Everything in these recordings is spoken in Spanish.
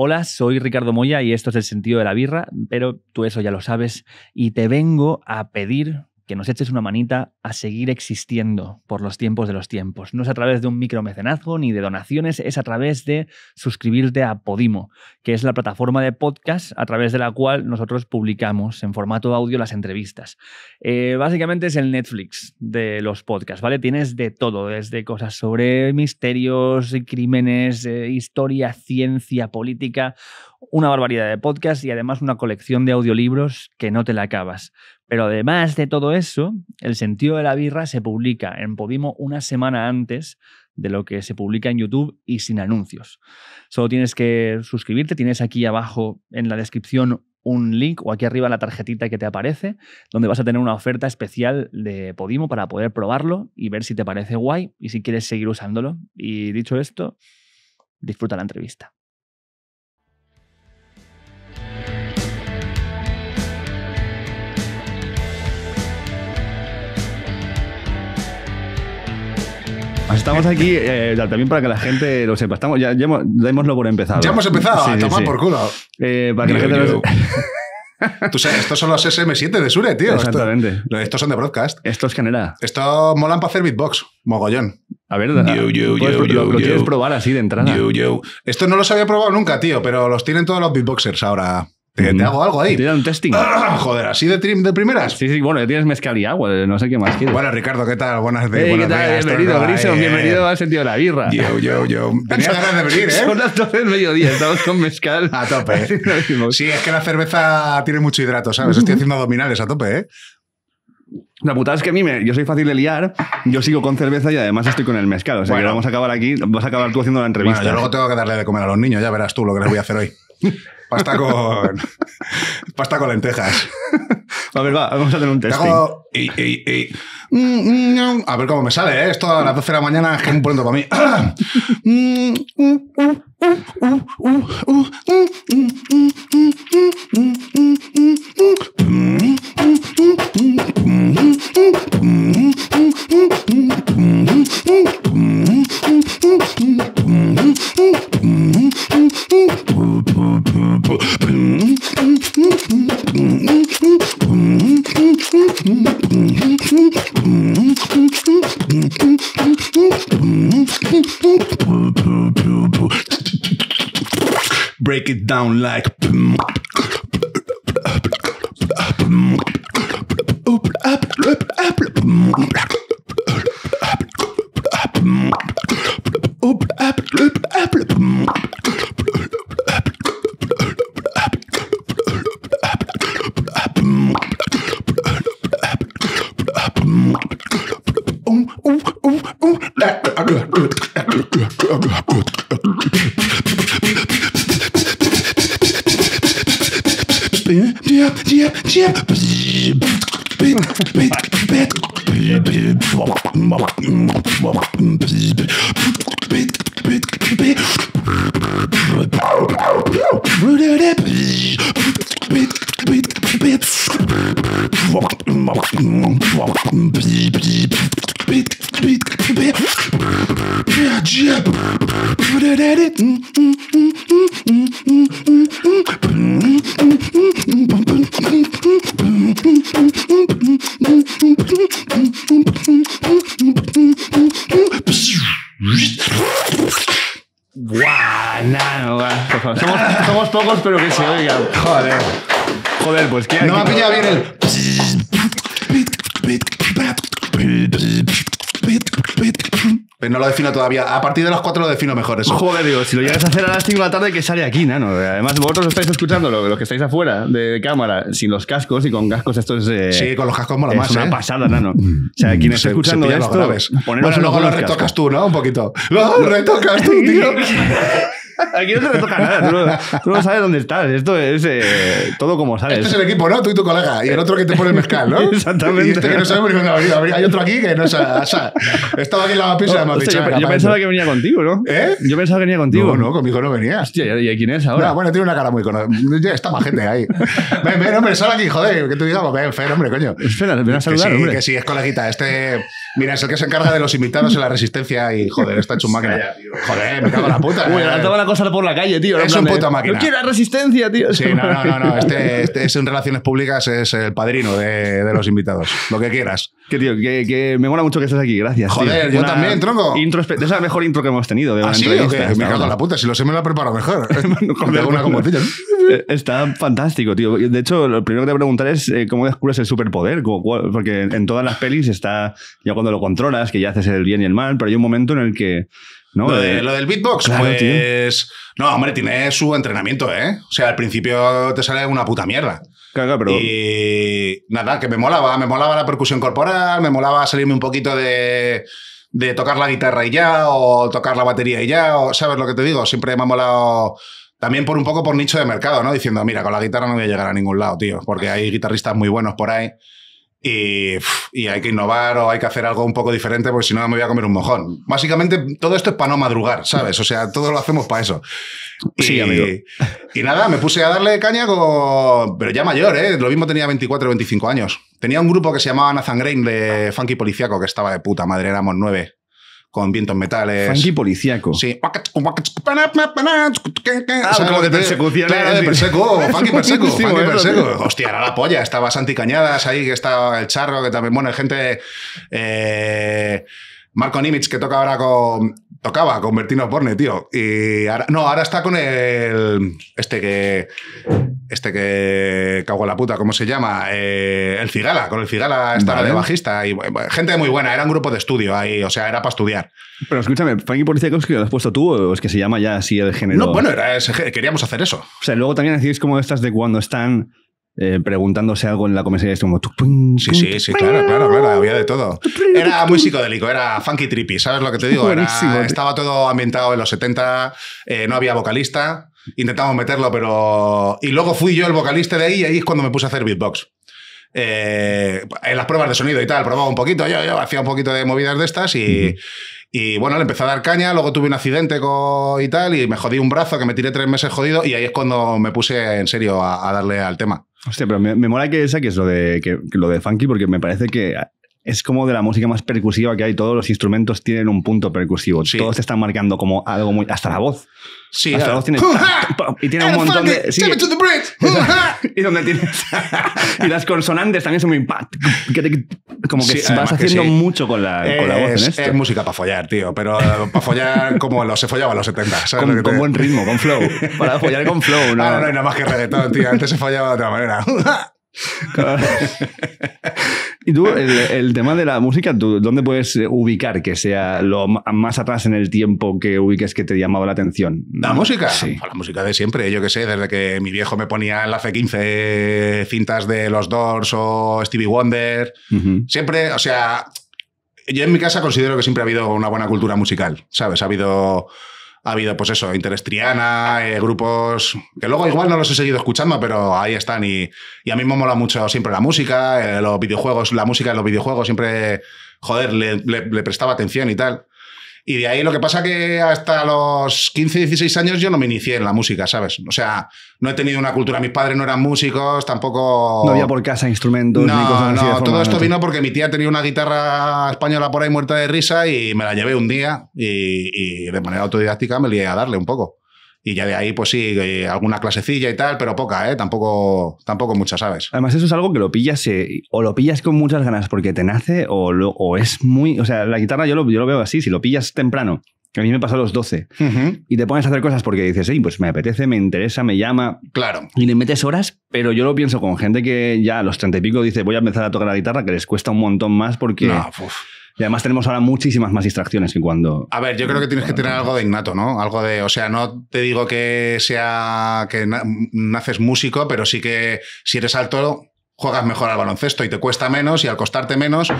Hola, soy Ricardo Moya y esto es el sentido de la birra, pero tú eso ya lo sabes y te vengo a pedir que nos eches una manita a seguir existiendo por los tiempos de los tiempos. No es a través de un micromecenazgo ni de donaciones, es a través de suscribirte a Podimo, que es la plataforma de podcast a través de la cual nosotros publicamos en formato audio las entrevistas. Eh, básicamente es el Netflix de los podcasts, ¿vale? Tienes de todo, desde cosas sobre misterios, crímenes, eh, historia, ciencia, política, una barbaridad de podcasts y además una colección de audiolibros que no te la acabas. Pero además de todo eso, el sentido de la birra se publica en Podimo una semana antes de lo que se publica en YouTube y sin anuncios. Solo tienes que suscribirte, tienes aquí abajo en la descripción un link o aquí arriba la tarjetita que te aparece, donde vas a tener una oferta especial de Podimo para poder probarlo y ver si te parece guay y si quieres seguir usándolo. Y dicho esto, disfruta la entrevista. estamos aquí eh, también para que la gente lo sepa. Estamos, ya, hemos, por empezado. Ya hemos empezado, a tomar por culo. Eh, para que la gente sabes, estos son los SM7 de Sure, tío. Exactamente. estos son de broadcast. Estos genera. Estos molan para hacer beatbox, mogollón. A ver, yo, lo, lo quieres probar así de entrada. Esto no los había probado nunca, tío, pero los tienen todos los beatboxers ahora te, mm. hago algo ahí. Te un testing. Joder, así de, de primeras. Sí, sí, bueno, ya tienes mezcal y agua, no sé qué más quieres. Bueno, Ricardo, ¿qué tal? Buenas, de, eh, ¿qué tal? bienvenido, Griso, bienvenido eh. al sentido de la birra. Yo, yo, yo. Tenía ganas de venir, ¿eh? Son las 12 del mediodía, estamos con mezcal. a tope. sí, es que la cerveza tiene mucho hidrato, ¿sabes? Estoy haciendo abdominales a tope, ¿eh? La putada es que a mí me, yo soy fácil de liar, yo sigo con cerveza y además estoy con el mezcal. O sea que vamos a acabar aquí, vas a acabar tú haciendo la entrevista. yo luego tengo que darle de comer a los niños, ya verás tú lo que les voy a hacer hoy. Pasta con. pasta con lentejas. A ver, va, vamos a hacer un test. Y, y, y. a ver cómo me sale, ¿eh? Esto a las 12 de la mañana es que un pronto para mí. Break it down like Perfect. pero que se oiga Joder. Joder, pues que. No me ha pillado bien el. Pero pues no lo defino todavía. A partir de las 4 lo defino mejor eso. Joder, digo, si lo llegas a hacer a las 5 de la tarde, que sale aquí, nano. Además, vosotros estáis escuchando, los que estáis afuera de cámara, sin los cascos y con cascos estos. Eh, sí, con los cascos mola más. Es una ¿eh? pasada, nano. O sea, mm, quien está escuchando se esto, bueno, luego lo retocas tú, ¿no? Un poquito. Lo retocas tú, tío. Aquí no te toca nada. Tú no, sabes dónde estás. Esto es eh, todo como sabes. Este es el equipo, ¿no? Tú y tu colega. Y el otro que te pone el mezcal, ¿no? Exactamente. Y este que no sabemos pues, no, Hay otro aquí que no sabe. O sea, estaba aquí en la pizza de Yo, yo pensaba que venía contigo, ¿no? ¿Eh? Yo pensaba que venía contigo. No, no, conmigo no venía. Hostia, ¿y quién es ahora? bueno, tiene una cara muy conocida. Está más gente ahí. ven, ven, hombre, sal aquí, joder. Que te digo? ven, Fer, hombre, coño. Espera, ven a saludar, que sí, Que sí, es coleguita. Este. Mira, es el que se encarga de los invitados en la resistencia y joder, está hecho un máquina. Joder, me cago en la puta. Uy, eh. lanzaba la cosa por la calle, tío. Es un puta máquina. No quiero la resistencia, tío. Sí, no, no, no. no. Este, este, es en relaciones públicas, es el padrino de, los invitados. Lo que quieras. Que tío, que, me mola mucho que estés aquí, gracias. Joder, yo también, tronco. es la mejor intro que hemos tenido de ¿Ah, Me cago en la puta, si lo sé me la preparado mejor. alguna eh, Está fantástico, tío. De hecho, lo primero que te voy a preguntar es eh, cómo descubres el superpoder, porque en todas las pelis está, lo controlas, que ya haces el bien y el mal, pero hay un momento en el que... ¿no? Lo, eh, del beatbox, pues... No, hombre, tiene su entrenamiento, ¿eh? O sea, al principio te sale una puta mierda. Claro, pero... Y nada, que me molaba, me molaba la percusión corporal, me molaba salirme un poquito de de tocar la guitarra y ya, o tocar la batería y ya, o sabes lo que te digo, siempre me ha molado también por un poco por nicho de mercado, ¿no? Diciendo, mira, con la guitarra no voy a llegar a ningún lado, tío, porque hay guitarristas muy buenos por ahí y, hay que innovar o hay que hacer algo un poco diferente porque si no me voy a comer un mojón. Básicamente todo esto es para no madrugar, ¿sabes? O sea, todo lo hacemos para eso. Sí, amigo. Y nada, me puse a darle caña Pero ya mayor, ¿eh? Lo mismo tenía 24 o 25 años. Tenía un grupo que se llamaba Nathan Grain de Funky Policiaco, que estaba de puta madre, éramos nueve con vientos metales. Funky policíaco. Sí. Ah, como de persecución. Claro, de perseco. funky perseco. Funky perseco. Hostia, era la polla. Estaba Santi Cañadas ahí, que estaba el charro, que también, bueno, hay gente... Eh, Marco Nimitz, que toca ahora con... Tocaba con Bertino Porne tío. Y ahora, no, ahora está con el... Este que este que cago en la puta, ¿cómo se llama? Eh, el Cigala, con el Cigala estaba de bajista. Y, eh, gente muy buena, era un grupo de estudio ahí, o sea, era para estudiar. Pero escúchame, ¿Frankie Policía lo has puesto tú o es que se llama ya así el género? No, bueno, era queríamos hacer eso. O sea, luego también decís como estas de cuando están eh, preguntándose algo en la comisaría. Es como. Sí, sí, sí, claro, claro, claro. Había de todo. Era muy psicodélico, era funky trippy, ¿sabes lo que te digo? Era, estaba todo ambientado en los 70, no había vocalista. Intentamos meterlo, pero... Y luego fui yo el vocalista de ahí y ahí es cuando me puse a hacer beatbox. Eh, en las pruebas de sonido y tal, probaba un poquito, yo, hacía un poquito de movidas de estas y, bueno, le empecé a dar caña, luego tuve un accidente y tal, y me jodí un brazo que me tiré tres meses jodido y ahí es cuando me puse en serio a, darle al tema. Hostia, pero me, mola que es lo de, que lo de Funky porque me parece que es como de la música más percusiva que hay. Todos los instrumentos tienen un punto percusivo. Todos te están marcando como algo muy. Hasta la voz. Sí, hasta la ah. voz tiene. y tiene un montón de. Sí, y donde tienes. y las consonantes también son muy. Como que vas haciendo mucho con la, con la voz es, en esto. Es música para follar, tío. Pero eh, para follar como los, se follaba en los 70. Con, buen ritmo, con flow. Para follar con flow. No, ah, no, no hay nada más que reggaetón, tío. Antes se follaba de otra manera. y tú, el, tema de la música, ¿dónde puedes ubicar que sea lo más atrás en el tiempo que ubiques que te llamaba la atención? ¿La música? Sí. La música de siempre, yo que sé, desde que mi viejo me ponía en la C15 cintas de los Doors o Stevie Wonder. Siempre, o sea, yo en mi casa considero que siempre ha habido una buena cultura musical, ¿sabes? Ha habido ha habido, pues eso, Interestriana, eh, grupos que luego igual no los he seguido escuchando, pero ahí están. Y, a mí me mola mucho siempre la música, eh, los videojuegos, la música de los videojuegos, siempre, joder, le prestaba atención y tal. Y de ahí lo que pasa que hasta los 15, 16 años yo no me inicié en la música, ¿sabes? O sea, no he tenido una cultura, mis padres no eran músicos, tampoco... No había por casa instrumentos no, todo esto vino porque mi tía tenía una guitarra española por ahí muerta de risa y me la llevé un día y, y de manera autodidáctica me lié a darle un poco y ya de ahí, pues sí, eh, alguna clasecilla y tal, pero poca, ¿eh? Tampoco, tampoco mucha, ¿sabes? Además, eso es algo que lo pillas eh, o lo pillas con muchas ganas porque te nace o, es muy... O sea, la guitarra yo lo, yo lo veo así, si lo pillas temprano, que a mí me pasó a los 12. Y te pones a hacer cosas porque dices, sí pues me apetece, me interesa, me llama. Claro. Y le metes horas, pero yo lo pienso con gente que ya a los 30 y pico dice, voy a empezar a tocar la guitarra, que les cuesta un montón más porque. Y además tenemos ahora muchísimas más distracciones que cuando... A ver, yo creo que tienes que tener algo de innato, ¿no? Algo de... O sea, no te digo que sea que naces músico, pero sí que si eres alto juegas mejor al baloncesto y te cuesta menos y al costarte menos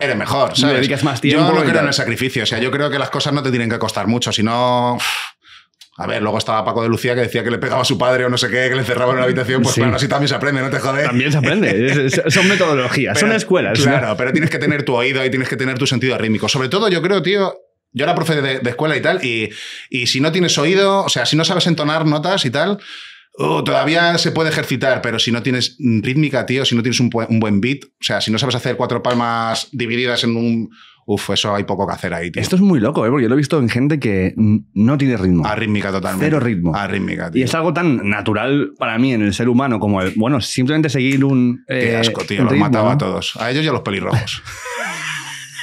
eres mejor, ¿sabes? más tiempo. Yo no creo en el sacrificio, o sea, yo creo que las cosas no te tienen que costar mucho, sino a ver, luego estaba Paco de Lucía que decía que le pegaba a su padre o no sé qué, que le cerraba en una habitación. Pues claro, así también se aprende, no te jodes. También se aprende. son metodologías, son escuelas. Claro, pero tienes que tener tu oído y tienes que tener tu sentido rítmico. Sobre todo, yo creo, tío, yo era profe de, escuela y tal, y, y, si no tienes oído, o sea, si no sabes entonar notas y tal, oh, todavía se puede ejercitar, pero si no tienes rítmica, tío, si no tienes un buen beat, o sea, si no sabes hacer cuatro palmas divididas en un uf, eso hay poco que hacer ahí, Esto es muy loco, ¿eh? porque yo lo he visto en gente que no tiene ritmo. Arrítmica totalmente. Cero ritmo. Arrítmica, Y es algo tan natural para mí en el ser humano como el, bueno, simplemente seguir un... Qué eh, asco, tío, los mataba a todos. A ellos y a los pelirrojos.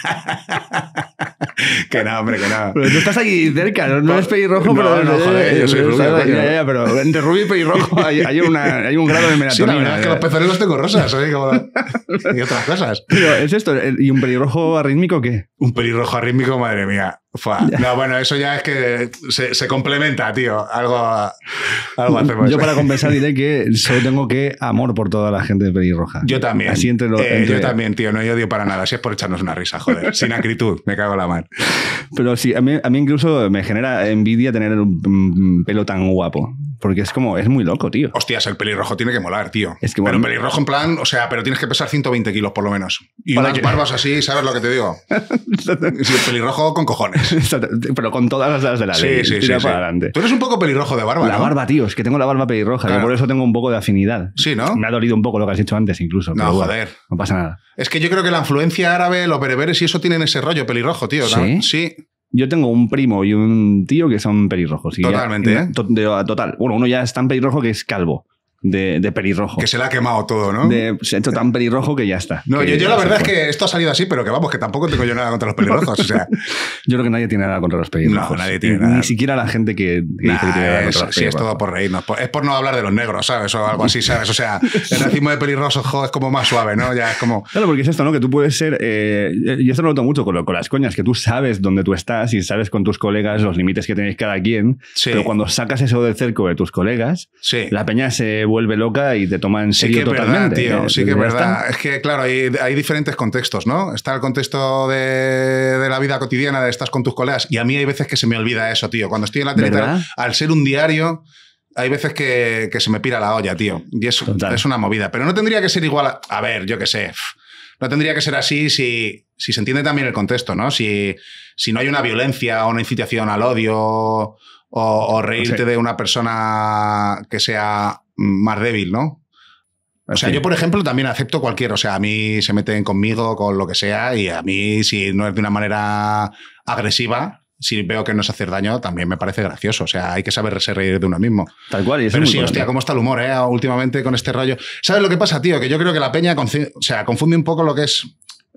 que nada hombre, que nada Pero tú estás ahí cerca, no, es pelirrojo, no, pero. No, joder, yo soy rubio. pero entre rubio y pelirrojo hay, hay, hay un grado de melatonina. Sí, la verdad es que eh. los los tengo rosas, ¿eh? Como y otras cosas. Pero es esto, ¿y un pelirrojo arrítmico qué? Un pelirrojo arrítmico, madre mía. No, bueno, eso ya es que se, complementa, tío. Algo, algo hacemos. Yo para compensar diré que solo tengo que amor por toda la gente de pelirroja. Yo también. Eh, yo también, tío. No hay odio para nada. Así es por echarnos una risa, joder. Sin acritud. Me cago en la mano. Pero sí, a mí, a mí incluso me genera envidia tener un pelo tan guapo. Porque es como, es muy loco, tío. Hostias, el pelirrojo tiene que molar, tío. Es que, bueno, pero pelirrojo en plan, o sea, pero tienes que pesar 120 kilos por lo menos. Y unas barbas así, ¿sabes lo que te digo? el pelirrojo con cojones. pero con todas las de la ley. Sí, sí, sí, Tú eres un poco pelirrojo de barba, La barba, tío, es que tengo la barba pelirroja, y por eso tengo un poco de afinidad. Sí, ¿no? Me ha dolido un poco lo que has dicho antes, incluso. No, joder. no pasa nada. Es que yo creo que la influencia árabe, los bereberes y eso tienen ese rollo pelirrojo, tío. ¿Sí? ¿no? sí sí yo tengo un primo y un tío que son pelirrojos. Y Totalmente, ¿eh? Total. Bueno, uno ya es tan pelirrojo que es calvo de, de, pelirrojo. Que se le ha quemado todo, ¿no? De, se ha hecho tan pelirrojo que ya está. No, yo, yo la verdad es que esto ha salido así, pero que vamos, que tampoco tengo yo nada contra los pelirrojos. o sea. Yo creo que nadie tiene nada contra los pelirrojos. No, nadie tiene eh, Ni siquiera la gente que, dice que tiene nada Sí, es todo por reírnos. Es por no hablar de los negros, ¿sabes? O algo así, ¿sabes? O sea, el racismo de pelirrojos es como más suave, ¿no? Ya es como... Claro, porque es esto, ¿no? Que tú puedes ser... Eh, y esto lo noto mucho con, con, las coñas, que tú sabes dónde tú estás y sabes con tus colegas los límites que tenéis cada quien, pero cuando sacas eso del cerco de tus colegas, la peña se vuelve loca y te toma en serio sí que totalmente. Verdad, tío, ¿eh? sí que es verdad. Es que, claro, hay, diferentes contextos, ¿no? Está el contexto de, la vida cotidiana, de estás con tus colegas, y a mí hay veces que se me olvida eso, tío. Cuando estoy en la tele, al ser un diario hay veces que, se me pira la olla, tío. Y es, es una movida. Pero no tendría que ser igual. A, ver, yo qué sé. No tendría que ser así si, si se entiende también el contexto, ¿no? Si, no hay una violencia o una incitación al odio o, reírte de una persona que sea más débil, ¿no? O sea, yo, por ejemplo, también acepto cualquier. O sea, a mí se meten conmigo, con lo que sea, y a mí, si no es de una manera agresiva, si veo que no es hacer daño, también me parece gracioso. O sea, hay que saber reír de uno mismo. Tal cual. Y Pero sí, hostia, cómo está el humor, ¿eh? Últimamente con este rollo. ¿Sabes lo que pasa, tío? Que yo creo que la peña o sea, confunde un poco lo que es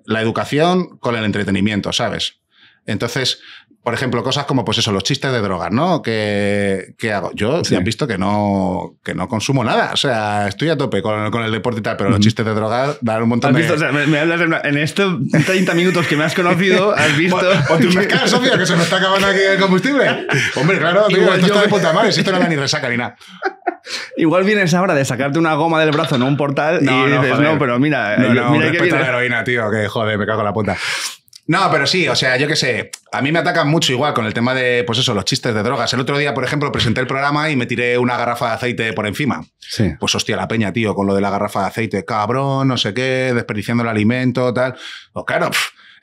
la educación con el entretenimiento, ¿sabes? Entonces, por ejemplo, cosas como, pues eso, los chistes de drogas, ¿no? ¿Qué, qué hago? Yo sí. han visto que no, que no consumo nada. O sea, estoy a tope con, con el deporte y tal, pero los chistes de drogas dan un montón de. Visto, o sea, me, hablas de En estos 30 minutos que me has conocido, has visto. ¿O tú un descanso, tío, que se nos está acabando aquí el combustible. Hombre, claro, tío, Igual esto yo... de puta madre, si esto no da ni resaca ni nada. Igual vienes ahora de sacarte una goma del brazo, en un portal, no, y dices, no, pero mira, no, eh, no, mira que viene... la heroína, tío, que joder, me cago en la punta. No, pero sí, o sea, yo qué sé, a mí me atacan mucho igual con el tema de, pues eso, los chistes de drogas. El otro día, por ejemplo, presenté el programa y me tiré una garrafa de aceite por encima. Sí. Pues hostia, la peña, tío, con lo de la garrafa de aceite, cabrón, no sé qué, desperdiciando el alimento, tal. O pues claro,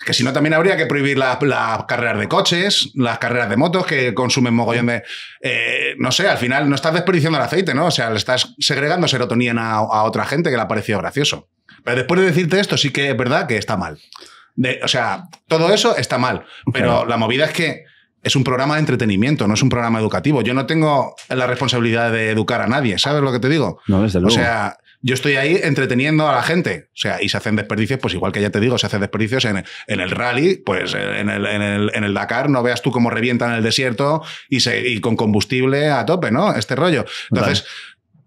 que si no también habría que prohibir las, carreras de coches, las carreras de motos que consumen mogollón de... Eh, no sé, al final no estás desperdiciando el aceite, ¿no? O sea, le estás segregando serotonina a, a otra gente que le ha parecido gracioso. Pero después de decirte esto, sí que es verdad que está mal o sea, todo eso está mal. Pero la movida es que es un programa de entretenimiento, no es un programa educativo. Yo no tengo la responsabilidad de educar a nadie, ¿sabes lo que te digo? No, desde luego. O sea, yo estoy ahí entreteniendo a la gente. O sea, y se hacen desperdicios, pues igual que ya te digo, se hacen desperdicios en, en el rally, pues en el, en, el, en el, Dakar, no veas tú cómo revientan el desierto y, se, y con combustible a tope, ¿no? Este rollo. Entonces.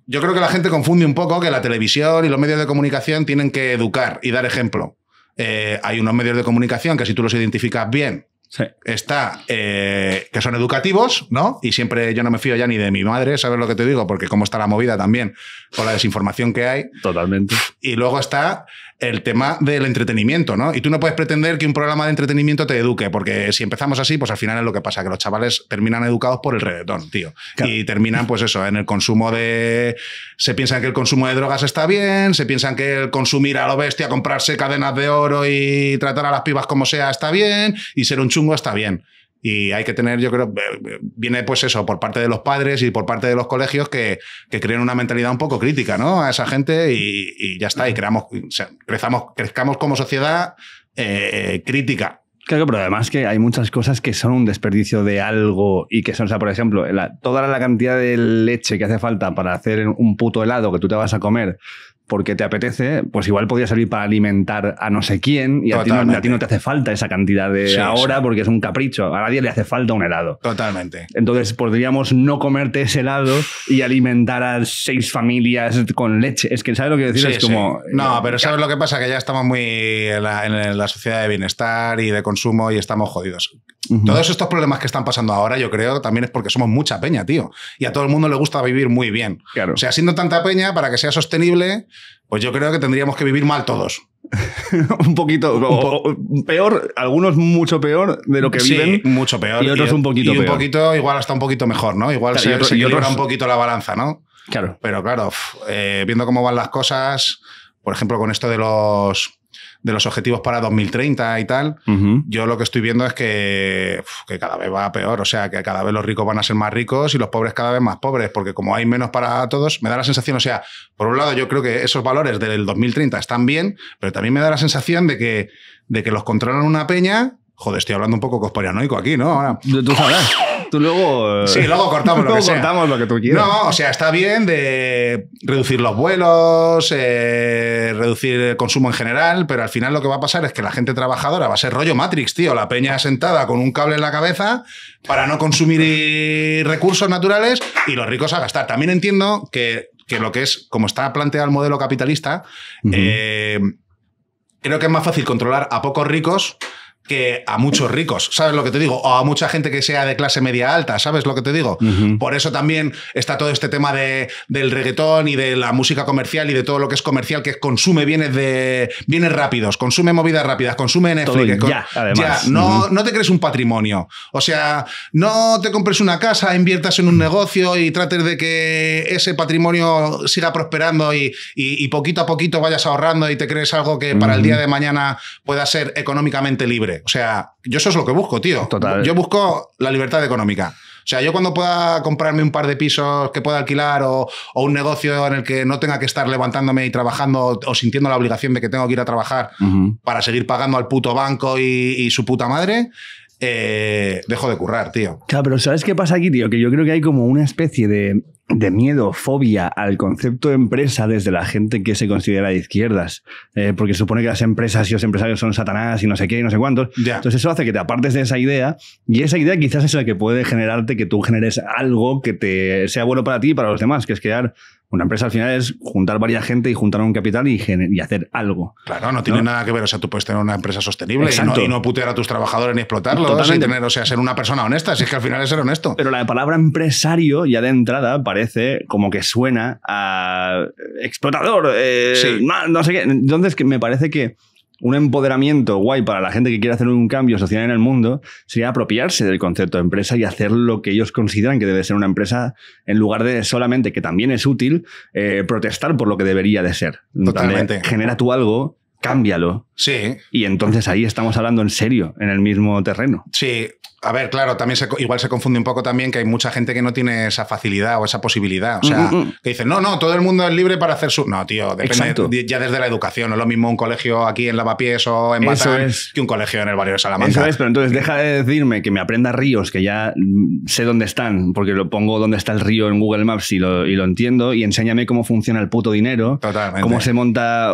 Yo creo que la gente confunde un poco que la televisión y los medios de comunicación tienen que educar y dar ejemplo. Eh, hay unos medios de comunicación que si tú los identificas bien, Está, eh, que son educativos, ¿no? Y siempre yo no me fío ya ni de mi madre, ¿sabes lo que te digo? Porque cómo está la movida también, con la desinformación que hay. Totalmente. Y luego está el tema del entretenimiento, ¿no? Y tú no puedes pretender que un programa de entretenimiento te eduque, porque si empezamos así, pues al final es lo que pasa, que los chavales terminan educados por el redetón, tío. Y terminan, pues eso, en el consumo de... Se piensan que el consumo de drogas está bien, se piensan que el consumir a lo bestia, comprarse cadenas de oro y tratar a las pibas como sea está bien, y ser un chungo está bien. Y hay que tener, yo creo, viene pues eso, por parte de los padres y por parte de los colegios que, que creen una mentalidad un poco crítica, ¿no? A esa gente y, ya está, y creamos, crezamos, crezcamos como sociedad eh, crítica. Claro, pero además que hay muchas cosas que son un desperdicio de algo y que son, o sea, por ejemplo, toda la cantidad de leche que hace falta para hacer un puto helado que tú te vas a comer porque te apetece, pues igual podría servir para alimentar a no sé quién y a ti, no, te hace falta esa cantidad de ahora porque es un capricho. A nadie le hace falta un helado. Totalmente. Entonces podríamos no comerte ese helado y alimentar a seis familias con leche. Es que, ¿sabes lo que decir? es como. No, pero ¿sabes lo que pasa? Que ya estamos muy en la, sociedad de bienestar y de consumo y estamos jodidos. Todos estos problemas que están pasando ahora, yo creo, también es porque somos mucha peña, tío. Y a todo el mundo le gusta vivir muy bien. O sea, siendo tanta peña, para que sea sostenible, pues yo creo que tendríamos que vivir mal todos. un poquito peor, algunos mucho peor de lo que viven. mucho peor. Y otros un poquito y un poquito, igual hasta un poquito mejor, ¿no? Igual se, otro, un poquito la balanza, ¿no? Claro. Pero claro, eh, viendo cómo van las cosas, por ejemplo, con esto de los de los objetivos para 2030 y tal, yo lo que estoy viendo es que, cada vez va peor, o sea, que cada vez los ricos van a ser más ricos y los pobres cada vez más pobres, porque como hay menos para todos, me da la sensación, o sea, por un lado yo creo que esos valores del 2030 están bien, pero también me da la sensación de que, de que los controlan una peña. Joder, estoy hablando un poco cosparianoico aquí, ¿no? Ahora... Tú tú luego. Eh, luego cortamos lo que lo que tú quieras. No, o sea, está bien de reducir los vuelos, eh, reducir el consumo en general, pero al final lo que va a pasar es que la gente trabajadora va a ser rollo Matrix, tío. La peña sentada con un cable en la cabeza para no consumir recursos naturales y los ricos a gastar. También entiendo que, lo que es, como está planteado el modelo capitalista, eh, creo que es más fácil controlar a pocos ricos que a muchos ricos, ¿sabes lo que te digo? O a mucha gente que sea de clase media alta, ¿sabes lo que te digo? Por eso también está todo este tema de, del reggaetón y de la música comercial y de todo lo que es comercial que consume bienes de bienes rápidos, consume movidas rápidas, consume Netflix. ya, además. no, te crees un patrimonio. O sea, no te compres una casa, inviertas en un negocio y trates de que ese patrimonio siga prosperando y, poquito a poquito vayas ahorrando y te crees algo que para el día de mañana pueda ser económicamente libre. O sea, yo eso es lo que busco, tío. Yo busco la libertad económica. O sea, yo cuando pueda comprarme un par de pisos que pueda alquilar o, un negocio en el que no tenga que estar levantándome y trabajando o sintiendo la obligación de que tengo que ir a trabajar para seguir pagando al puto banco y su puta madre, eh, dejo de currar, tío. Claro, pero ¿sabes qué pasa aquí, tío? Que yo creo que hay como una especie de, miedo, fobia al concepto de empresa desde la gente que se considera de izquierdas, eh, porque supone que las empresas y los empresarios son satanás y no sé qué y no sé cuántos. Entonces eso hace que te apartes de esa idea y esa idea quizás es la que puede generarte que tú generes algo que te sea bueno para ti y para los demás, que es crear una empresa al final es juntar varias gente y juntar un capital y, hacer algo. Claro, no tiene nada que ver. O sea, tú puedes tener una empresa sostenible y no, putear a tus trabajadores ni explotarlos. Y o sea, ser una persona honesta. Si es que al final es ser honesto. Pero la palabra empresario ya de entrada parece como que suena a eh, explotador, eh, sí. no sé qué. Entonces me parece que un empoderamiento guay para la gente que quiere hacer un cambio social en el mundo sería apropiarse del concepto de empresa y hacer lo que ellos consideran que debe ser una empresa en lugar de solamente, que también es útil, eh, protestar por lo que debería de ser. Totalmente. Genera tú algo, cámbialo. Sí. Y entonces ahí estamos hablando en serio, en el mismo terreno. Sí. A ver, claro, también se, igual se confunde un poco también que hay mucha gente que no tiene esa facilidad o esa posibilidad. O sea, mm, mm, mm. que dicen, no, no, todo el mundo es libre para hacer su. No, tío, depende ya desde la educación. No es lo mismo un colegio aquí en Lavapiés o en Batán que un colegio en el barrio de Salamanca. pero entonces deja de decirme que me aprenda ríos, que ya sé dónde están, porque lo pongo dónde está el río en Google Maps y lo, y lo entiendo, y enséñame cómo funciona el puto dinero, cómo se monta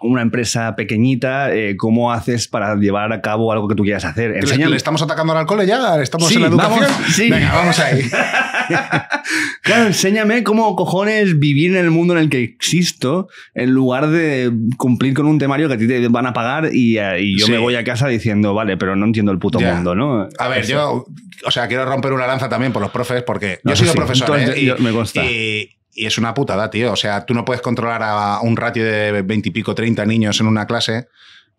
una empresa pequeñita eh, cómo haces para llevar a cabo algo que tú quieras hacer. Enseñame. ¿Le estamos atacando al alcohol ya? ¿Estamos en la educación? sí. Venga, vamos ahí. claro, enséñame cómo cojones vivir en el mundo en el que existo en lugar de cumplir con un temario que a ti te van a pagar y, eh, y yo me voy a casa diciendo, vale, pero no entiendo el puto mundo, ¿no? A ver, yo, o sea, quiero romper una lanza también por los profes porque yo soy profesor ¿eh? y, me consta. Y, y es una putada, tío. O sea, tú no puedes controlar a un ratio de 20 y pico, 30 niños en una clase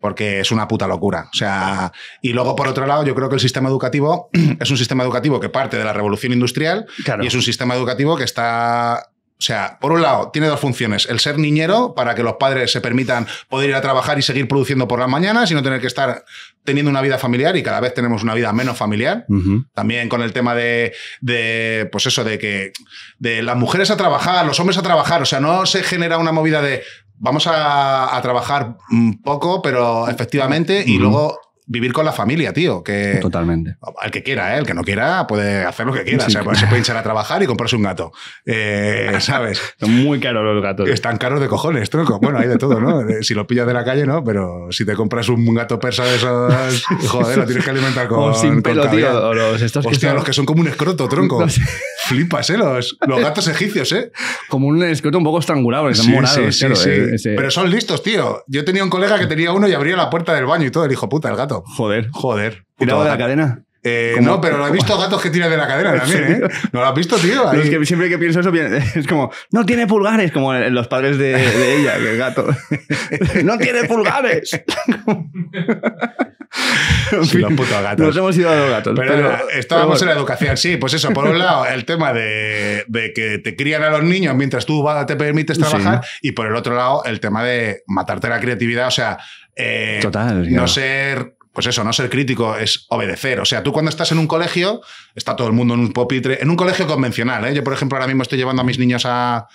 porque es una puta locura. O sea, y luego por otro lado, yo creo que el sistema educativo es un sistema educativo que parte de la revolución industrial claro. y es un sistema educativo que está o sea, por un lado, tiene dos funciones. El ser niñero, para que los padres se permitan poder ir a trabajar y seguir produciendo por las mañanas y no tener que estar teniendo una vida familiar y cada vez tenemos una vida menos familiar. También con el tema de, de, pues eso, de que de las mujeres a trabajar, los hombres a trabajar, o sea, no se genera una movida de vamos a, trabajar un mm, poco, pero efectivamente, y luego vivir con la familia, tío. Que, Totalmente. Al que quiera, ¿eh? el que no quiera puede hacer lo que quiera. se puede hinchar a trabajar y comprarse un gato. Eh, ¿Sabes? Son muy caros los gatos. Están caros de cojones, tronco. Bueno, hay de todo, ¿no? Si lo pillas de la calle, ¿no? Pero si te compras un gato persa de esos, joder, lo tienes que alimentar con. O sin pelo, tío. O los estos Hostia, los que son como un escroto, tronco. Flipas, ¿eh? Los, gatos egipcios, ¿eh? Como un escroto un poco estrangulado, están sí, sí, eh, Pero son listos, tío. Yo tenía un colega que tenía uno y abría la puerta del baño y todo, el hijo puta, el gato. Joder. Joder. ¿Tirado de la cadena? Eh, no, pero lo he visto gatos que tiran de la cadena también, ¿eh? ¿No lo has visto, tío? es que siempre que pienso eso, es como, no tiene pulgares, como los padres de, ella, el gato. ¡No tiene pulgares! los putos Nos hemos ido a los gatos. Pero, estábamos en la educación, sí. Pues eso, por un lado, el tema de, que te crían a los niños mientras tú te permites trabajar. Y por el otro lado, el tema de matarte la creatividad. O sea, eh, Total, no ser pues eso, no ser crítico es obedecer. O sea, tú cuando estás en un colegio, está todo el mundo en un pupitre, en un colegio convencional. ¿eh? Yo, por ejemplo, ahora mismo estoy llevando a mis niños a,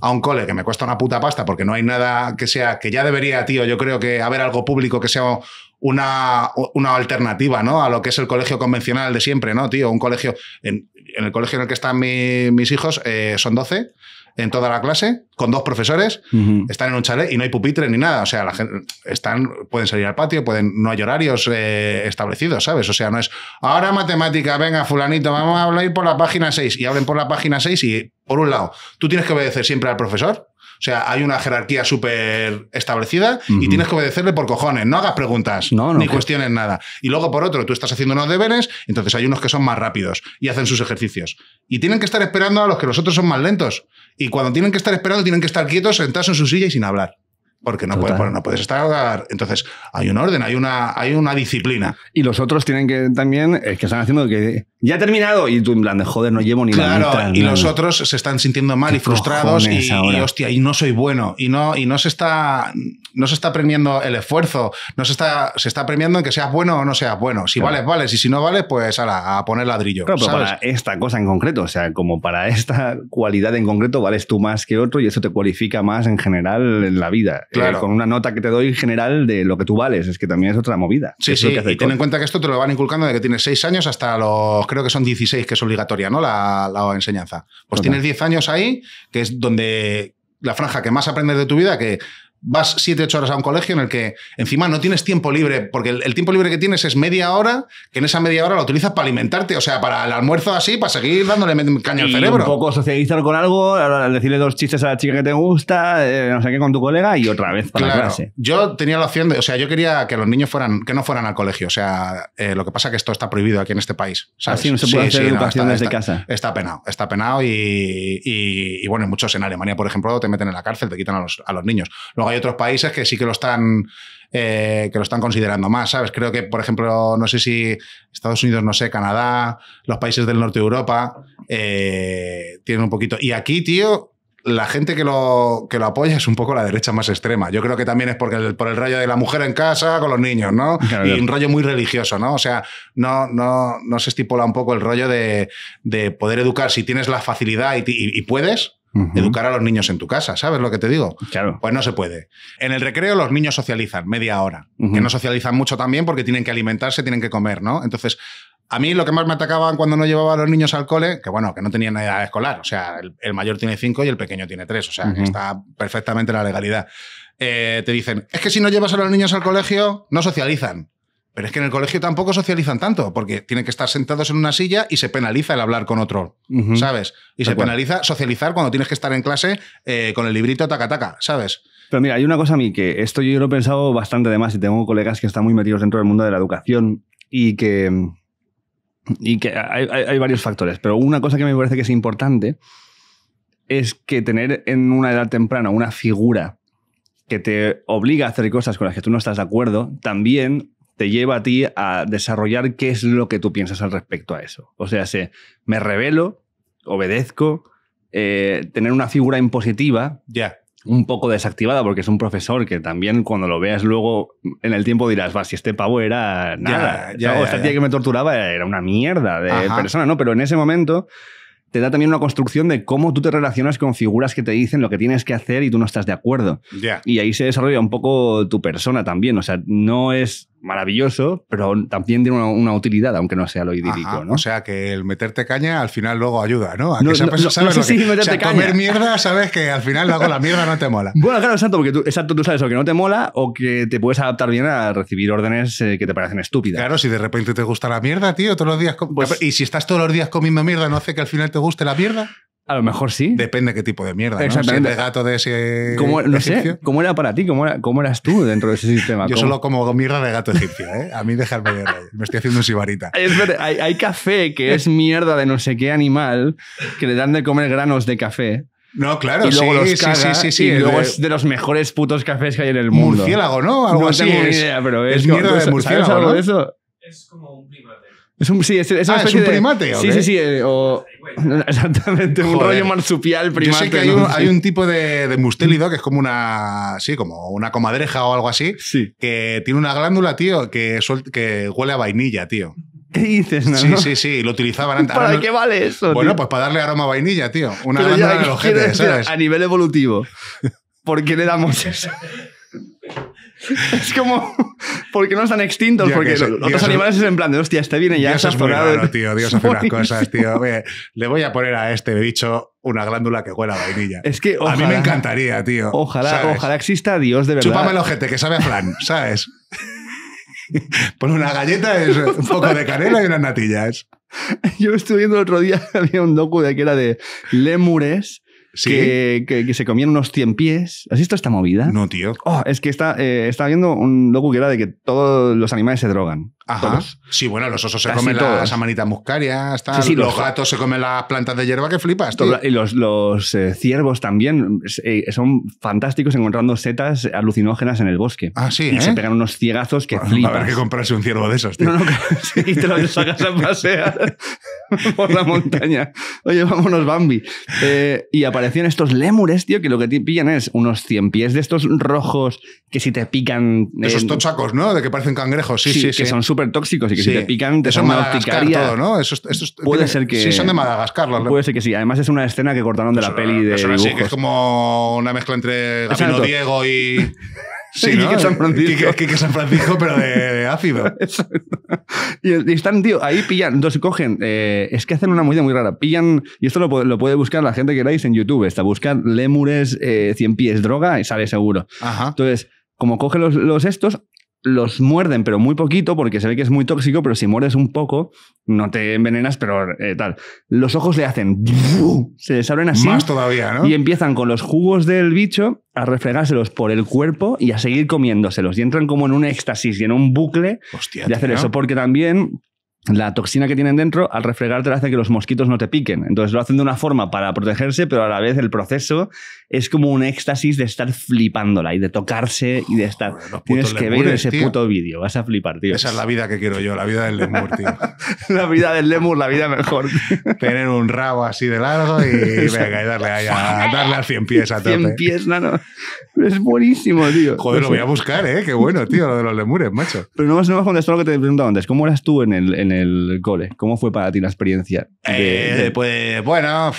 un cole que me cuesta una puta pasta porque no hay nada que sea, que ya debería, tío, yo creo que haber algo público que sea una, alternativa, ¿no? A lo que es el colegio convencional de siempre, ¿no, tío? Un colegio, en, el colegio en el que están mis hijos, eh, son 12 en toda la clase, con dos profesores, están en un chalet y no hay pupitre ni nada. O sea, la gente están, pueden salir al patio, pueden, no hay horarios eh, establecidos, ¿sabes? O sea, no es ahora matemática, venga, fulanito, vamos a hablar por la página 6. Y hablen por la página 6 y, por un lado, tú tienes que obedecer siempre al profesor, o sea, hay una jerarquía súper establecida y tienes que obedecerle por cojones. No hagas preguntas ni cuestiones nada. Y luego, por otro, tú estás haciendo unos deberes, entonces hay unos que son más rápidos y hacen sus ejercicios. Y tienen que estar esperando a los que los otros son más lentos. Y cuando tienen que estar esperando, tienen que estar quietos, sentados en su silla y sin hablar porque no puedes, no puedes, estar. Entonces, hay un orden, hay una, hay una disciplina. Y los otros tienen que también, es que están haciendo que ya he terminado. Y tú, en plan de joder, no llevo ni nada. y los otros se están sintiendo mal y frustrados. Y, y, hostia, y no soy bueno. Y no, y no se está. No se está premiando el esfuerzo. No se está. Se está premiando en que seas bueno o no seas bueno. Si vales, vales. Y si no vales, pues ala, a poner ladrillo. pero para esta cosa en concreto, o sea, como para esta cualidad en concreto, vales tú más que otro y eso te cualifica más en general en la vida. Eh, claro. con una nota que te doy en general de lo que tú vales. Es que también es otra movida. Sí, sí. Y ten en cuenta que esto te lo van inculcando de que tienes seis años hasta los creo que son 16, que es obligatoria, ¿no? La, la enseñanza. Pues tienes 10 años ahí, que es donde la franja que más aprendes de tu vida, que vas 7-8 horas a un colegio en el que encima no tienes tiempo libre, porque el, tiempo libre que tienes es media hora, que en esa media hora lo utilizas para alimentarte, o sea, para el almuerzo así, para seguir dándole caña al cerebro. Un poco socializar con algo, decirle dos chistes a la chica que te gusta, eh, no sé qué, con tu colega y otra vez para la clase. Yo tenía la opción de, o sea, yo quería que los niños fueran, que no fueran al colegio, o sea, eh, lo que pasa es que esto está prohibido aquí en este país. Así ah, no se puede hacer educación desde casa. Está penado, está penado y, y, bueno, muchos en Alemania, por ejemplo, te meten en la cárcel, te quitan a los, a los niños hay otros países que sí que lo están eh, que lo están considerando más, ¿sabes? Creo que, por ejemplo, no sé si Estados Unidos, no sé, Canadá, los países del norte de Europa eh, tienen un poquito. Y aquí, tío, la gente que lo, que lo apoya es un poco la derecha más extrema. Yo creo que también es porque por el rollo de la mujer en casa con los niños, ¿no? y un rollo muy religioso, ¿no? O sea, no, no, no se estipula un poco el rollo de, poder educar si tienes la facilidad y puedes, Educar a los niños en tu casa, ¿sabes lo que te digo? Claro. Pues no se puede. En el recreo los niños socializan media hora, que no socializan mucho también porque tienen que alimentarse, tienen que comer, ¿no? Entonces, a mí lo que más me atacaban cuando no llevaba a los niños al cole, que bueno, que no tenían edad escolar, o sea, el, mayor tiene cinco y el pequeño tiene tres, o sea, está perfectamente la legalidad. Eh, te dicen, es que si no llevas a los niños al colegio, no socializan. Pero es que en el colegio tampoco socializan tanto, porque tienen que estar sentados en una silla y se penaliza el hablar con otro, ¿sabes? Y se penaliza socializar cuando tienes que estar en clase eh, con el librito taca-taca, ¿sabes? Pero mira, hay una cosa a mí que esto yo lo he pensado bastante además y tengo colegas que están muy metidos dentro del mundo de la educación y que, y que hay varios factores, pero una cosa que me parece que es importante es que tener en una edad temprana una figura que te obliga a hacer cosas con las que tú no estás de acuerdo, también te lleva a ti a desarrollar qué es lo que tú piensas al respecto a eso. O sea, se, me revelo, obedezco, eh, tener una figura impositiva. Ya. Un poco desactivada porque es un profesor que también cuando lo veas luego en el tiempo dirás, va, si este pavo era nada. o esta tía que me torturaba era una mierda de persona, ¿no? Pero en ese momento te da también una construcción de cómo tú te relacionas con figuras que te dicen lo que tienes que hacer y tú no estás de acuerdo. Y ahí se desarrolla un poco tu persona también. O sea, no es maravilloso, pero también tiene una, utilidad, aunque no sea lo idílico, ¿no? O sea, que el meterte caña al final luego ayuda, ¿no? A no, que sabes que, comer mierda sabes que al final luego la mierda no te mola. Bueno, claro, exacto, porque tú, sabes o que no te mola o que te puedes adaptar bien a recibir órdenes eh, que te parecen estúpidas. Claro, si de repente te gusta la mierda, tío, todos los días... Pues- y si estás todos los días comiendo mierda, ¿no hace que al final te guste la mierda? A lo mejor sí. Depende qué tipo de mierda. Exactamente. ¿no? Si gato de ese. ¿Cómo, no sé, ¿cómo era para ti? ¿Cómo, era, ¿Cómo, eras tú dentro de ese sistema? Yo solo como mierda de gato egipcio, ¿eh? A mí dejarme de Me estoy haciendo un sibarita. Es verdad. hay, café que es mierda de no sé qué animal que le dan de comer granos de café. No, claro, y luego sí, los sí, sí, sí, Y luego de... es de los mejores putos cafés que hay en el mundo. Murciélago, ¿no? Algo no así. Tengo ni idea, pero es, mierda de murciélago. ¿no? eso? Es como un primer es un, sí, es, ah, un primate. Sí, sí, sí. Eh, exactamente, un rollo marsupial primate. Yo sé que hay un, hay un tipo de, de, mustélido que es como una, sí, como una comadreja o algo así, sí. que tiene una glándula, tío, que, que huele a vainilla, tío. ¿Qué dices, Sí, sí, sí, lo utilizaban antes. ¿Para qué vale eso? Bueno, pues para darle aroma a vainilla, tío. Una glándula de los A nivel evolutivo, ¿por qué le damos eso? es como, ¿por qué no están extintos? Porque los otros animales es en plan de, hostia, este viene ya Dios es tío, Dios hace unas cosas, tío. le voy a poner a este bicho una glándula que huela a vainilla. Es que A mí me encantaría, tío. Ojalá, ojalá exista Dios de verdad. Chúpame el ojete, que sabe a flan, ¿sabes? Pon una galleta, es un poco de canela y unas natillas. Yo estuve viendo el otro día, había un docu de que era de lémures que, se comían unos 100 pies. ¿Has visto esta movida? No, tío. Oh, es que está, eh, está viendo un loco que era de que todos los animales se drogan. Ajá. Sí, bueno, los osos se comen las amanitas muscarias, tal. los, gatos se comen las plantas de hierba que flipas. Y los, los eh, ciervos también eh, son fantásticos encontrando setas alucinógenas en el bosque. Ah, sí. Y se ¿eh? pegan unos ciegazos que bueno, flipas. ver que comprarse un ciervo de esos, tío. No, no, y te lo sacas a pasear por la montaña. Oye, vámonos, Bambi. y aparecían estos lémures, tío, que lo que te pillan es unos 100 pies de estos rojos que si te pican. Esos tochacos, ¿no? De que parecen cangrejos, sí, sí. que súper tóxicos y que si te pican te son todo, ¿no? Eso, puede ser que... Sí, son de Madagascar. Puede ser que sí. Además es una escena que cortaron de la peli de Eso, sí, es como una mezcla entre Gabino Diego y... Sí, que San Francisco. San Francisco, pero de, ácido. y, están, tío, ahí pillan, entonces cogen, eh, es que hacen una movida muy rara, pillan, y esto lo, lo puede buscar la gente que queráis en YouTube, está, buscar Lemures eh, cien pies, droga, y sale seguro. Entonces, como coge los estos, los muerden, pero muy poquito, porque se ve que es muy tóxico, pero si muerdes un poco, no te envenenas, pero eh, tal. Los ojos le hacen. Se les abren así. Más todavía, ¿no? Y empiezan con los jugos del bicho a refregárselos por el cuerpo y a seguir comiéndoselos. Y entran como en un éxtasis y en un bucle de hacer eso. Porque también la toxina que tienen dentro, al refregarte, hace que los mosquitos no te piquen. Entonces lo hacen de una forma para protegerse, pero a la vez el proceso es como un éxtasis de estar flipándola y de tocarse y de oh, estar. Tienes que ver ese puto vídeo, vas a flipar, tío. Esa es la vida que quiero yo, la vida del lemur, tío. la vida del lemur, la vida mejor. Tener un rabo así de largo y, venga, y darle, allá, darle a 100 pies a tope. 100 pies, nano. Es buenísimo, tío. Joder, lo voy a buscar, ¿eh? Qué bueno, tío, lo de los lemures, macho. Pero no, no me has contestado lo que te he preguntado antes. ¿Cómo eras tú en el el cole. ¿Cómo fue para ti la experiencia? Eh, pues bueno,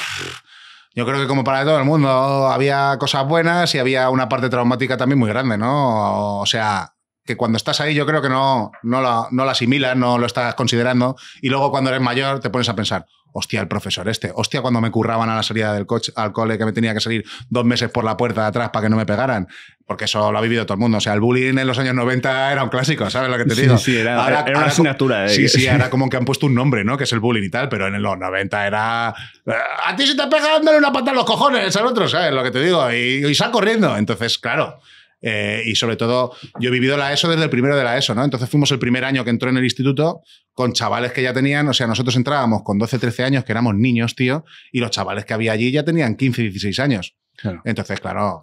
yo creo que como para todo el mundo había cosas buenas y había una parte traumática también muy grande, ¿no? O sea, que cuando estás ahí yo creo que no, no, lo, no la asimilas, no lo estás considerando, y luego cuando eres mayor te pones a pensar, hostia, el profesor este, hostia, cuando me curraban a la salida del coche, al cole, que me tenía que salir dos meses por la puerta de atrás para que no me pegaran, porque eso lo ha vivido todo el mundo. O sea, el bullying en los años 90 era un clásico, ¿sabes lo que te digo? Sí, sí era, ahora, una asignatura. Sí, sí, ahora como que han puesto un nombre, ¿no? Que es el bullying y tal, pero en los 90 era... A ti se te pega dándole una pata en los cojones al otro, ¿sabes lo que te digo? Y, y corriendo. Entonces, claro... Eh, y sobre todo, yo he vivido la ESO desde el primero de la ESO, ¿no? Entonces fuimos el primer año que entró en el instituto con chavales que ya tenían, o sea, nosotros entrábamos con 12, 13 años, que éramos niños, tío, y los chavales que había allí ya tenían 15, 16 años. Entonces, claro,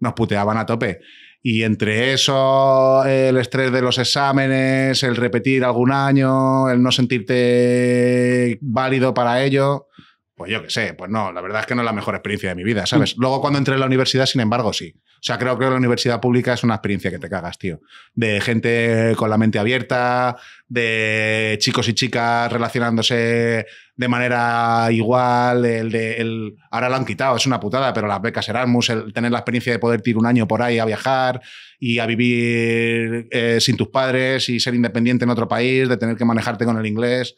nos puteaban a tope. Y entre eso, el estrés de los exámenes, el repetir algún año, el no sentirte válido para ello, pues yo qué sé, pues no, la verdad es que no es la mejor experiencia de mi vida, ¿sabes? Mm. Luego cuando entré en la universidad, sin embargo, sí. O sea, creo que la universidad pública es una experiencia que te cagas, tío. De gente con la mente abierta, de chicos y chicas relacionándose de manera igual. El de, ahora lo han quitado, es una putada, pero las becas Erasmus, el tener la experiencia de poder ir un año por ahí a viajar y a vivir eh, sin tus padres y ser independiente en otro país, de tener que manejarte con el inglés.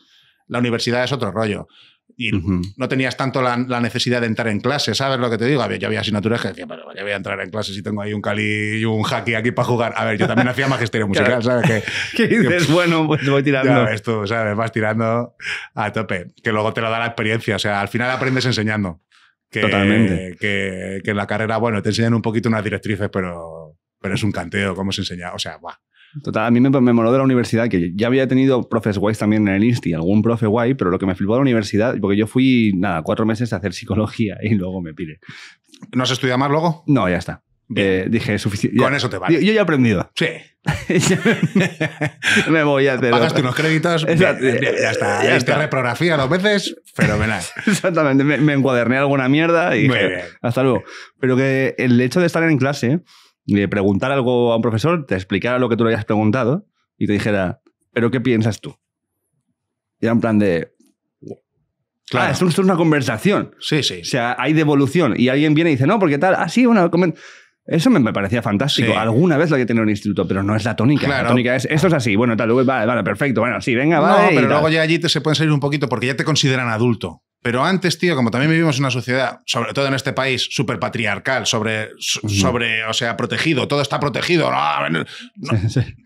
La universidad es otro rollo y no tenías tanto la, necesidad de entrar en clase, ¿sabes lo que te digo? yo había asignaturas que decía, pero voy a entrar en clase si tengo ahí un cali y un hacky aquí para jugar. A ver, yo también hacía magisterio musical, ¿sabes? Que, ¿Qué dices? bueno, pues voy tirando. Ya ves tú, ¿sabes? Vas tirando a tope, que luego te lo da la experiencia, o sea, al final aprendes enseñando. Que, Totalmente. Que, en la carrera, bueno, te enseñan un poquito unas directrices, pero, pero es un canteo, cómo se enseña, o sea, buah Total, a mí me, me moló de la universidad, que ya había tenido profes guays también en el INSTI, algún profe guay, pero lo que me flipó de la universidad, porque yo fui, nada, cuatro meses a hacer psicología y luego me pide. ¿No has estudiado más luego? No, ya está. Eh, dije, suficiente. Con eso te vale. Yo, ya he aprendido. Sí. me voy a hacer. Pagaste unos créditos. ya está. Ya está. reprografía dos veces, fenomenal. Exactamente. Me, encuaderné alguna mierda y hasta luego. Pero que el hecho de estar en clase le preguntar algo a un profesor, te explicara lo que tú le habías preguntado y te dijera, ¿pero qué piensas tú? era en plan de. Claro. Ah, esto, es una conversación. Sí, sí. O sea, hay devolución. Y alguien viene y dice, no, porque tal. Ah, sí, una Eso me, parecía fantástico. Alguna vez lo había tenido en el instituto, pero no es la tónica. Claro. La tónica es, así, bueno, tal, vale, vale, perfecto. Bueno, sí, venga, vale. No, pero luego ya allí te se pueden salir un poquito porque ya te consideran adulto. Pero antes, tío, como también vivimos en una sociedad, sobre todo en este país, súper patriarcal, sobre, sobre, o sea, protegido, todo está protegido.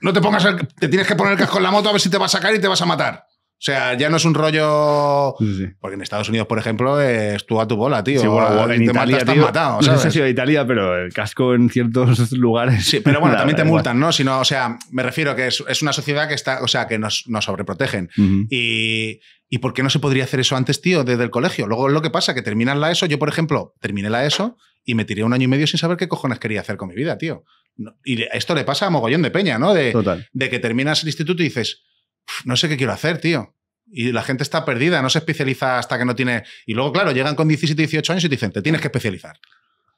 No, te pongas, el, te tienes que poner el casco en la moto a ver si te vas a sacar y te vas a matar. O sea, ya no es un rollo. Porque en Estados Unidos, por ejemplo, es tú a tu bola, tío. en Italia, matado, No sé si de Italia, pero el casco en ciertos lugares. Sí, pero bueno, también te multan, ¿no? o sea, me refiero que es, una sociedad que está, o sea, que nos, sobreprotegen. Y ¿Y por qué no se podría hacer eso antes, tío, desde el colegio? Luego es lo que pasa, que terminas la ESO, yo por ejemplo, terminé la ESO y me tiré un año y medio sin saber qué cojones quería hacer con mi vida, tío. Y esto le pasa a mogollón de peña, ¿no? De, Total. de que terminas el instituto y dices, no sé qué quiero hacer, tío. Y la gente está perdida, no se especializa hasta que no tiene... Y luego, claro, llegan con 17, 18 años y te dicen, te tienes que especializar.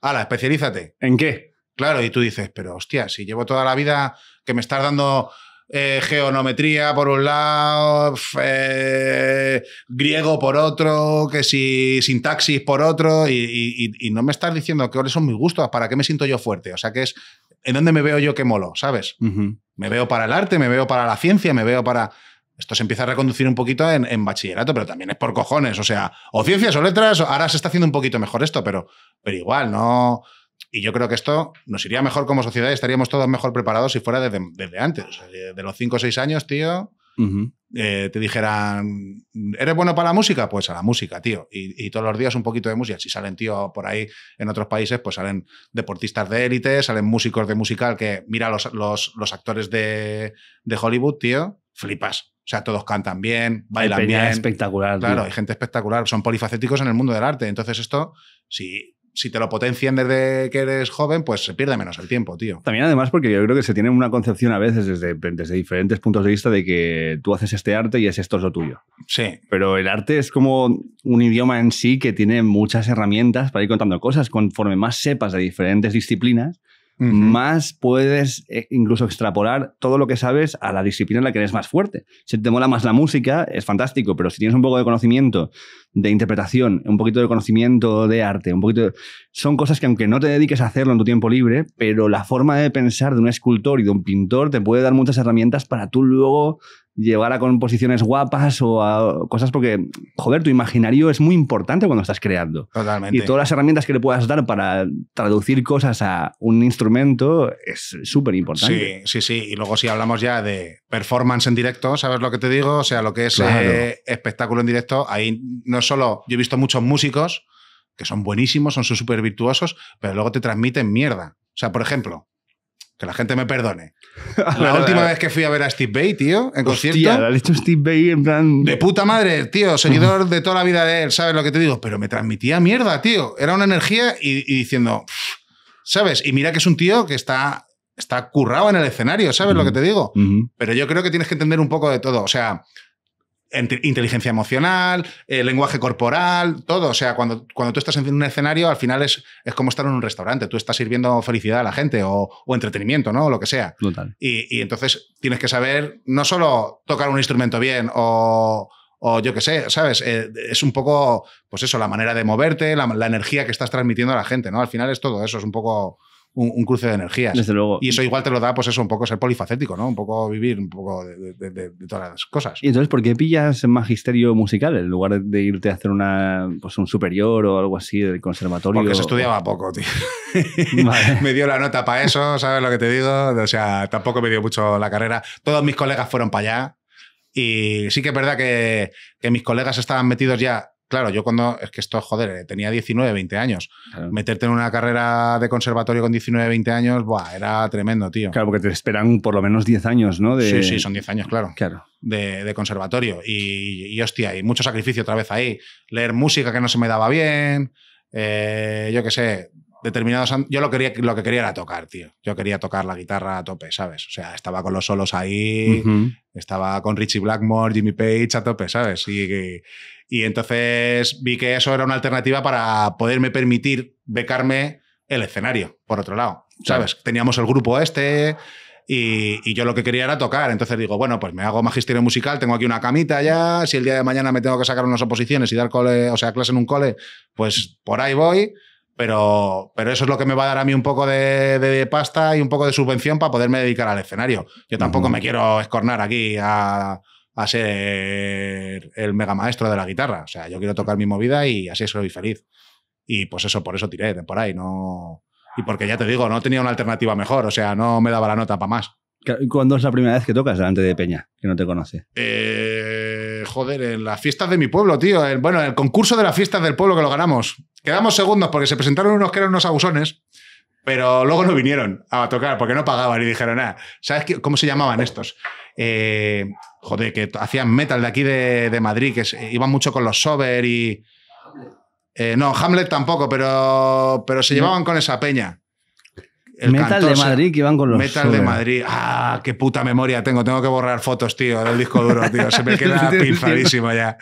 Hala, especialízate. ¿En qué? Claro, y tú dices, pero hostia, si llevo toda la vida que me estás dando eh, geonometría por un lado, eh, griego por otro, que si sintaxis por otro, y, no me estás diciendo que son mis gustos, para qué me siento yo fuerte. O sea que es en dónde me veo yo que molo, ¿sabes? Me veo para el arte, me veo para la ciencia, me veo para. Esto se empieza a reconducir un poquito en, bachillerato, pero también es por cojones. O sea, o ciencias o letras, ahora se está haciendo un poquito mejor esto, pero, pero igual, no. Y yo creo que esto nos iría mejor como sociedad y estaríamos todos mejor preparados si fuera desde, antes. de los 5 o 6 años, tío, eh, te dijeran, ¿eres bueno para la música? Pues a la música, tío. Y, todos los días un poquito de música. Si salen, tío, por ahí en otros países, pues salen deportistas de élite, salen músicos de musical que, mira, los, actores de, de Hollywood, tío, flipas. O sea, todos cantan bien, bailan bien. Espectacular. Claro, hay gente espectacular. Son polifacéticos en el mundo del arte. Entonces, esto, si si te lo potencian desde que eres joven, pues se pierde menos el tiempo, tío. También además porque yo creo que se tiene una concepción a veces desde, desde diferentes puntos de vista de que tú haces este arte y es esto es lo tuyo. Sí. Pero el arte es como un idioma en sí que tiene muchas herramientas para ir contando cosas. Conforme más sepas de diferentes disciplinas, más puedes eh, incluso extrapolar todo lo que sabes a la disciplina en la que eres más fuerte. Si te mola más la música, es fantástico, pero si tienes un poco de conocimiento de interpretación, un poquito de conocimiento de arte, un poquito son cosas que aunque no te dediques a hacerlo en tu tiempo libre, pero la forma de pensar de un escultor y de un pintor te puede dar muchas herramientas para tú luego llevar a composiciones guapas o a cosas porque, joder, tu imaginario es muy importante cuando estás creando. Totalmente. Y todas las herramientas que le puedas dar para traducir cosas a un instrumento es súper importante. Sí, sí, sí. Y luego si hablamos ya de performance en directo, ¿sabes lo que te digo? O sea, lo que es eh, espectáculo en directo, ahí no solo, yo he visto muchos músicos que son buenísimos, son súper virtuosos, pero luego te transmiten mierda. O sea, por ejemplo, que la gente me perdone. La última vez que fui a ver a Steve Bay, tío, en Hostia, concierto. le dicho Steve Bay en plan. De puta madre, tío, seguidor de toda la vida de él, ¿sabes lo que te digo? Pero me transmitía mierda, tío. Era una energía y, diciendo. ¿Sabes? Y mira que es un tío que está, está currado en el escenario, ¿sabes lo que te digo? Pero yo creo que tienes que entender un poco de todo. O sea, inteligencia emocional, eh, lenguaje corporal, todo. O sea, cuando, cuando tú estás en un escenario, al final es, es como estar en un restaurante. Tú estás sirviendo felicidad a la gente o, entretenimiento, ¿no? O lo que sea. Total. Y, entonces tienes que saber no solo tocar un instrumento bien o, o yo qué sé, ¿sabes? Eh, es un poco, pues eso, la manera de moverte, la energía que estás transmitiendo a la gente, ¿no? Al final es todo eso, es un poco un, cruce de energías. Desde luego. Y eso igual te lo da, pues eso, un poco ser polifacético, ¿no? Un poco vivir un poco de, todas las cosas. Y entonces, ¿por qué pillas magisterio musical en lugar de irte a hacer una, pues, un superior o algo así del conservatorio? Porque se estudiaba poco, tío. me dio la nota para eso, ¿sabes lo que te digo? O sea, tampoco me dio mucho la carrera. Todos mis colegas fueron para allá. Y sí que es verdad que, que mis colegas estaban metidos ya Claro, yo cuando, es que esto, joder, eh, tenía 19, 20 años. Meterte en una carrera de conservatorio con 19, 20 años, buah, era tremendo, tío. Claro, porque te esperan por lo menos 10 años, ¿no? Sí, sí, son 10 años, claro. Claro. De, conservatorio. Y, y, hostia, hay mucho sacrificio otra vez ahí. Leer música que no se me daba bien, eh, yo qué sé, determinados. Yo lo, quería, lo que quería era tocar, tío. Yo quería tocar la guitarra a tope, ¿sabes? O sea, estaba con los solos ahí, estaba con Richie Blackmore, Jimmy Page a tope, ¿sabes? y, y entonces vi que eso era una alternativa para poderme permitir becarme el escenario, por otro lado. ¿Sabes? Teníamos el grupo este. Y, yo lo que quería era tocar. Entonces digo, bueno, pues me hago magisterio musical, tengo aquí una camita ya, si el día de mañana me tengo que sacar unas oposiciones y dar cole, o sea, clase en un cole, pues por ahí voy. Pero, pero eso es lo que me va a dar a mí un poco de, pasta y un poco de subvención para poderme dedicar al escenario. Yo tampoco me quiero escornar aquí a, a ser el mega maestro de la guitarra. O sea, yo quiero tocar mi movida y así soy feliz. Y pues eso, por eso tiré de por ahí. No... Y porque ya te digo, no tenía una alternativa mejor. O sea, no me daba la nota para más. ¿Cuándo es la primera vez que tocas delante de Peña, que no te conoce? Eh, joder, en las fiestas de mi pueblo, tío. El, bueno, el concurso de las fiestas del pueblo que lo ganamos. Quedamos segundos porque se presentaron unos que eran unos abusones. Pero luego no vinieron a tocar porque no pagaban y dijeron, nada. Ah, ¿sabes cómo se llamaban estos? Eh, joder, que hacían metal de aquí de, Madrid, que eh, iban mucho con los Sober y... Eh, no, Hamlet tampoco, pero, pero se llevaban con esa peña. El metal de Madrid que iban con los Metal de Madrid. Ah, qué puta memoria tengo. Tengo que borrar fotos, tío, del disco duro, tío. Se me queda pinzadísimo ya.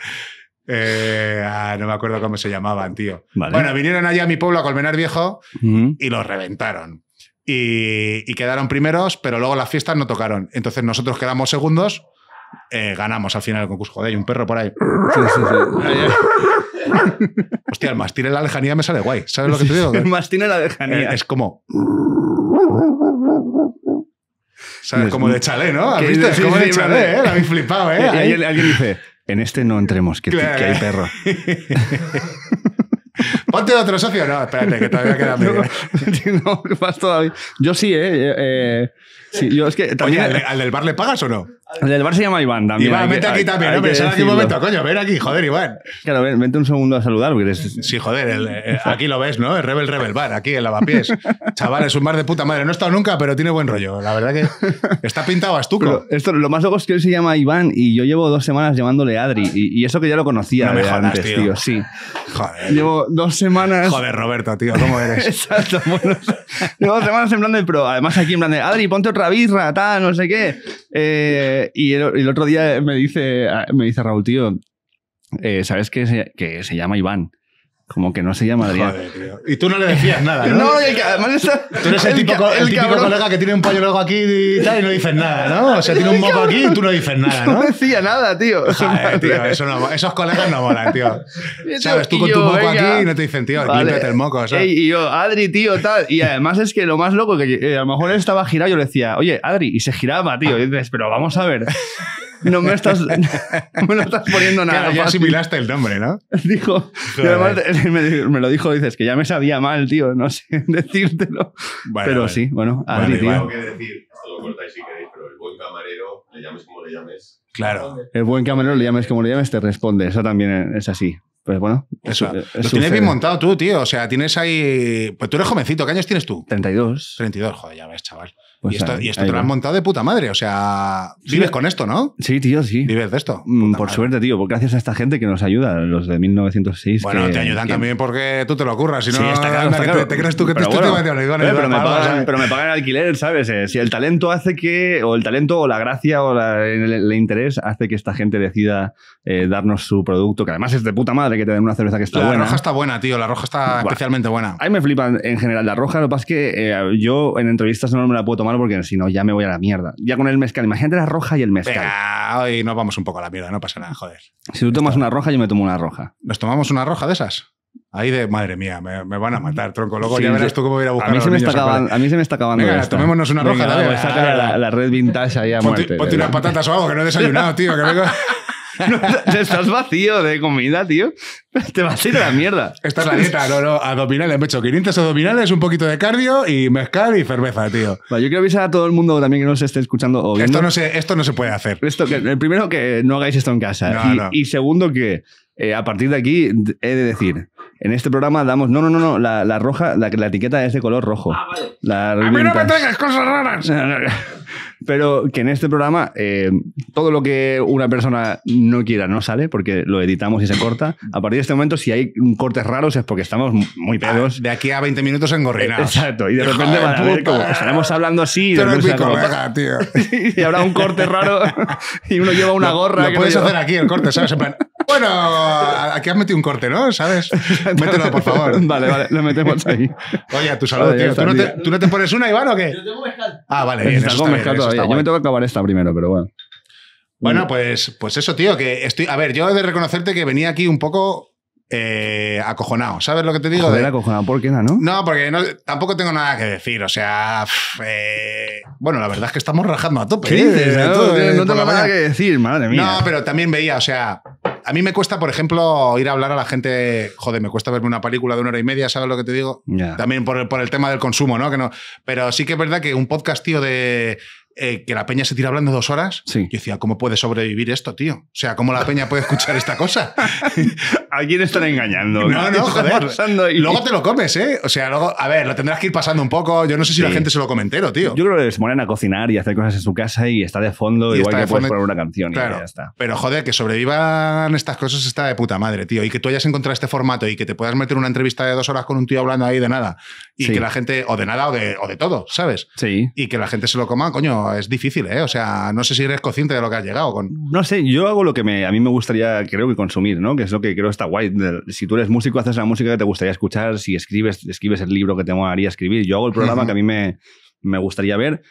Eh, ah, no me acuerdo cómo se llamaban, tío. Bueno, vinieron allá a mi pueblo, a Colmenar Viejo, y los reventaron. Y, quedaron primeros, pero luego las fiestas no tocaron. Entonces nosotros quedamos segundos, eh, ganamos al final el concurso. Joder, hay un perro por ahí. Sí, sí, sí. Hostia, el mastín en la lejanía me sale guay. ¿Sabes lo que te digo? el mastín en la lejanía. Es, como... Como de chalé, ¿no? ¿Has visto? Es como de chalé, ¿eh? Lo flipado, ¿eh? alguien dice... En este no entremos, que, hay perro. Ponte otro socio. No, espérate, que todavía queda medio. No, todavía. Yo sí, ¿eh? eh Sí, yo es que Oye, ¿al, del bar le pagas o no? El del bar se llama Iván también. Iván, vente aquí también, no, aquí un momento, coño, ven aquí, joder, Iván. Claro, vente un segundo a saludar. Porque Sí, joder, eh, aquí lo ves, ¿no? El Rebel Rebel Bar, aquí, el lavapiés. Chaval, es un bar de puta madre. No he estado nunca, pero tiene buen rollo. La verdad que está pintado astuco. Esto, lo más loco es que él se llama Iván y yo llevo dos semanas llamándole Adri. Y, eso que ya lo conocía no antes, tío. Sí. Joder. Llevo dos semanas... Joder, Roberto, tío, ¿cómo eres? Exacto, llevo dos semanas en plan de... Pero además aquí en plan Adri, ponte otra tal, no sé qué. Eh, y el, otro día me dice, me dice Raúl, tío, eh, ¿sabes qué? que se llama Iván? Como que no se llama Adrián. Y tú no le decías nada, ¿no? no, el además está. Tú eres el, típico, colega que tiene un luego aquí y tal y no dices nada, ¿no? O sea, tiene un moco aquí y tú no dices nada, ¿no? No decía nada, tío. tío, esos colegas no molan, tío. ¿Sabes? Tú con tu moco aquí y no te dicen, tío, vale. el moco, ¿sabes? y yo, Adri, tío, tal. Y además es que lo más loco que eh, a lo mejor él estaba girado, yo le decía, oye, Adri, y se giraba, tío. Y dices, pero vamos a ver no me estás, estás poniendo nada. Claro, ya asimilaste el nombre, ¿no? Dijo, eh, me, lo dijo, dices que ya me sabía mal, tío, no sé decírtelo. pero sí, bueno, Adri, tío. Tengo que decir, esto lo cortáis si queréis, pero el buen camarero, le llames como le llames. Claro. El buen camarero, le llames como le llames, te responde. Eso también es así. Pues bueno, eso. lo tienes bien montado tú, tío. O sea, tienes ahí. Pues tú eres jovencito, ¿qué años tienes tú? 32. 32, joder, ya ves, chaval. Pues y esto, y esto te lo has montado de puta madre. O sea, vives con esto, ¿no? Sí, tío, sí. Vives de esto. Mm, por suerte, tío, pues gracias a esta gente que nos ayuda, los de 1906. Bueno, te ayudan también porque tú te lo ocurras. Si sí, no, te crees tú que te, bueno, eh, pero, me pagan, alquiler, ¿sabes? Eh, si el talento hace que, o el talento, o la gracia, o el, interés hace que esta gente decida eh, darnos su producto, que además es de puta madre que te den una cerveza que está buena. La roja está buena, tío. La roja está especialmente buena. A mí me flipan en general la roja. Lo que pasa es que yo en entrevistas no me la puedo tomar porque si no, ya me voy a la mierda. Ya con el mezcal, imagínate la roja y el mezcal. Venga, hoy nos vamos un poco a la mierda, no pasa nada, joder. Si tú tomas una roja, yo me tomo una roja. ¿Nos tomamos una roja de esas? Ahí de, madre mía, me, van a matar, tronco. Luego ya verás tú cómo voy a ir a buscar a, mí se me está acabando, a mí se me está acabando. Venga, tomémonos una roja. la, red vintage ahí a ponte, muerte. Ponte unas patatas o algo, que no he desayunado, tío. Que vengo... estás vacío de comida, tío. Te vas a la mierda. Esta es la dieta, no, no. Abdominales, me he hecho 500 abdominales, un poquito de cardio y mezcal y cerveza, tío. yo quiero avisar a todo el mundo también que nos esté escuchando o Esto no se, esto no se puede hacer. Esto, el primero, que no hagáis esto en casa. y, segundo, que eh, a partir de aquí he de decir, en este programa damos. No, no, no, no. La, roja, la, la etiqueta es de color rojo. Ah, a mí no me cosas raras. Pero que en este programa eh, todo lo que una persona no quiera no sale porque lo editamos y se corta. A partir de este momento, si hay cortes raros es porque estamos muy ah, pedos. de aquí a 20 minutos engorrinados. Eh, exacto. Y de repente van a estaremos hablando así. Y, de tío. y habrá un corte raro y uno lleva una gorra. Lo, puedes hacer aquí el corte, ¿sabes? En plan. Bueno, aquí has metido un corte, ¿no? ¿Sabes? Mételo, por favor. Vale, vale, lo metemos ahí. Oye, tu salud, tío. ¿Tú no, te, pones una, Iván, o qué? Yo tengo mezcal. Ah, vale, Yo me tengo que acabar esta primero, pero bueno. Bueno, mm. pues, pues eso, tío, que estoy. A ver, yo he de reconocerte que venía aquí un poco eh, acojonado. ¿Sabes lo que te digo? acojonado, ¿por qué no? No, porque tampoco tengo nada que decir. O sea, eh, bueno, la verdad es que estamos rajando a tope. ¿eh? No, tengo nada que decir, madre mía. No, pero también veía, o sea, a mí me cuesta, por ejemplo, ir a hablar a la gente. Joder, me cuesta verme una película de una hora y media, ¿sabes lo que te digo? También por, por, el tema del consumo, ¿no? Que no. Pero sí que es verdad que un podcast, tío, de eh, que la peña se tira hablando dos horas. Sí. Yo decía, ¿cómo puede sobrevivir esto, tío? O sea, ¿cómo la peña puede escuchar esta cosa? alguien está están engañando? No, no, joder. Y... Luego te lo comes, ¿eh? O sea, luego, a ver, lo tendrás que ir pasando un poco. Yo no sé si la gente se lo entero, tío. Yo creo que se ponen a cocinar y hacer cosas en su casa y está de fondo, igual que puedes poner una canción y ya está. Pero joder, que sobrevivan estas cosas está de puta madre, tío. Y que tú hayas encontrado este formato y que te puedas meter una entrevista de dos horas con un tío hablando ahí de nada. Y que la gente, o de nada o de, o de todo, ¿sabes? Sí. Y que la gente se lo coma, coño, es difícil, ¿eh? O sea, no sé si eres consciente de lo que has llegado con... No sé, yo hago lo que me, a mí me gustaría, creo que consumir, ¿no? Que es lo que creo está guay. Si tú eres músico, haces la música que te gustaría escuchar, si escribes, escribes el libro que te molaría escribir. Yo hago el programa que a mí me, me gustaría ver.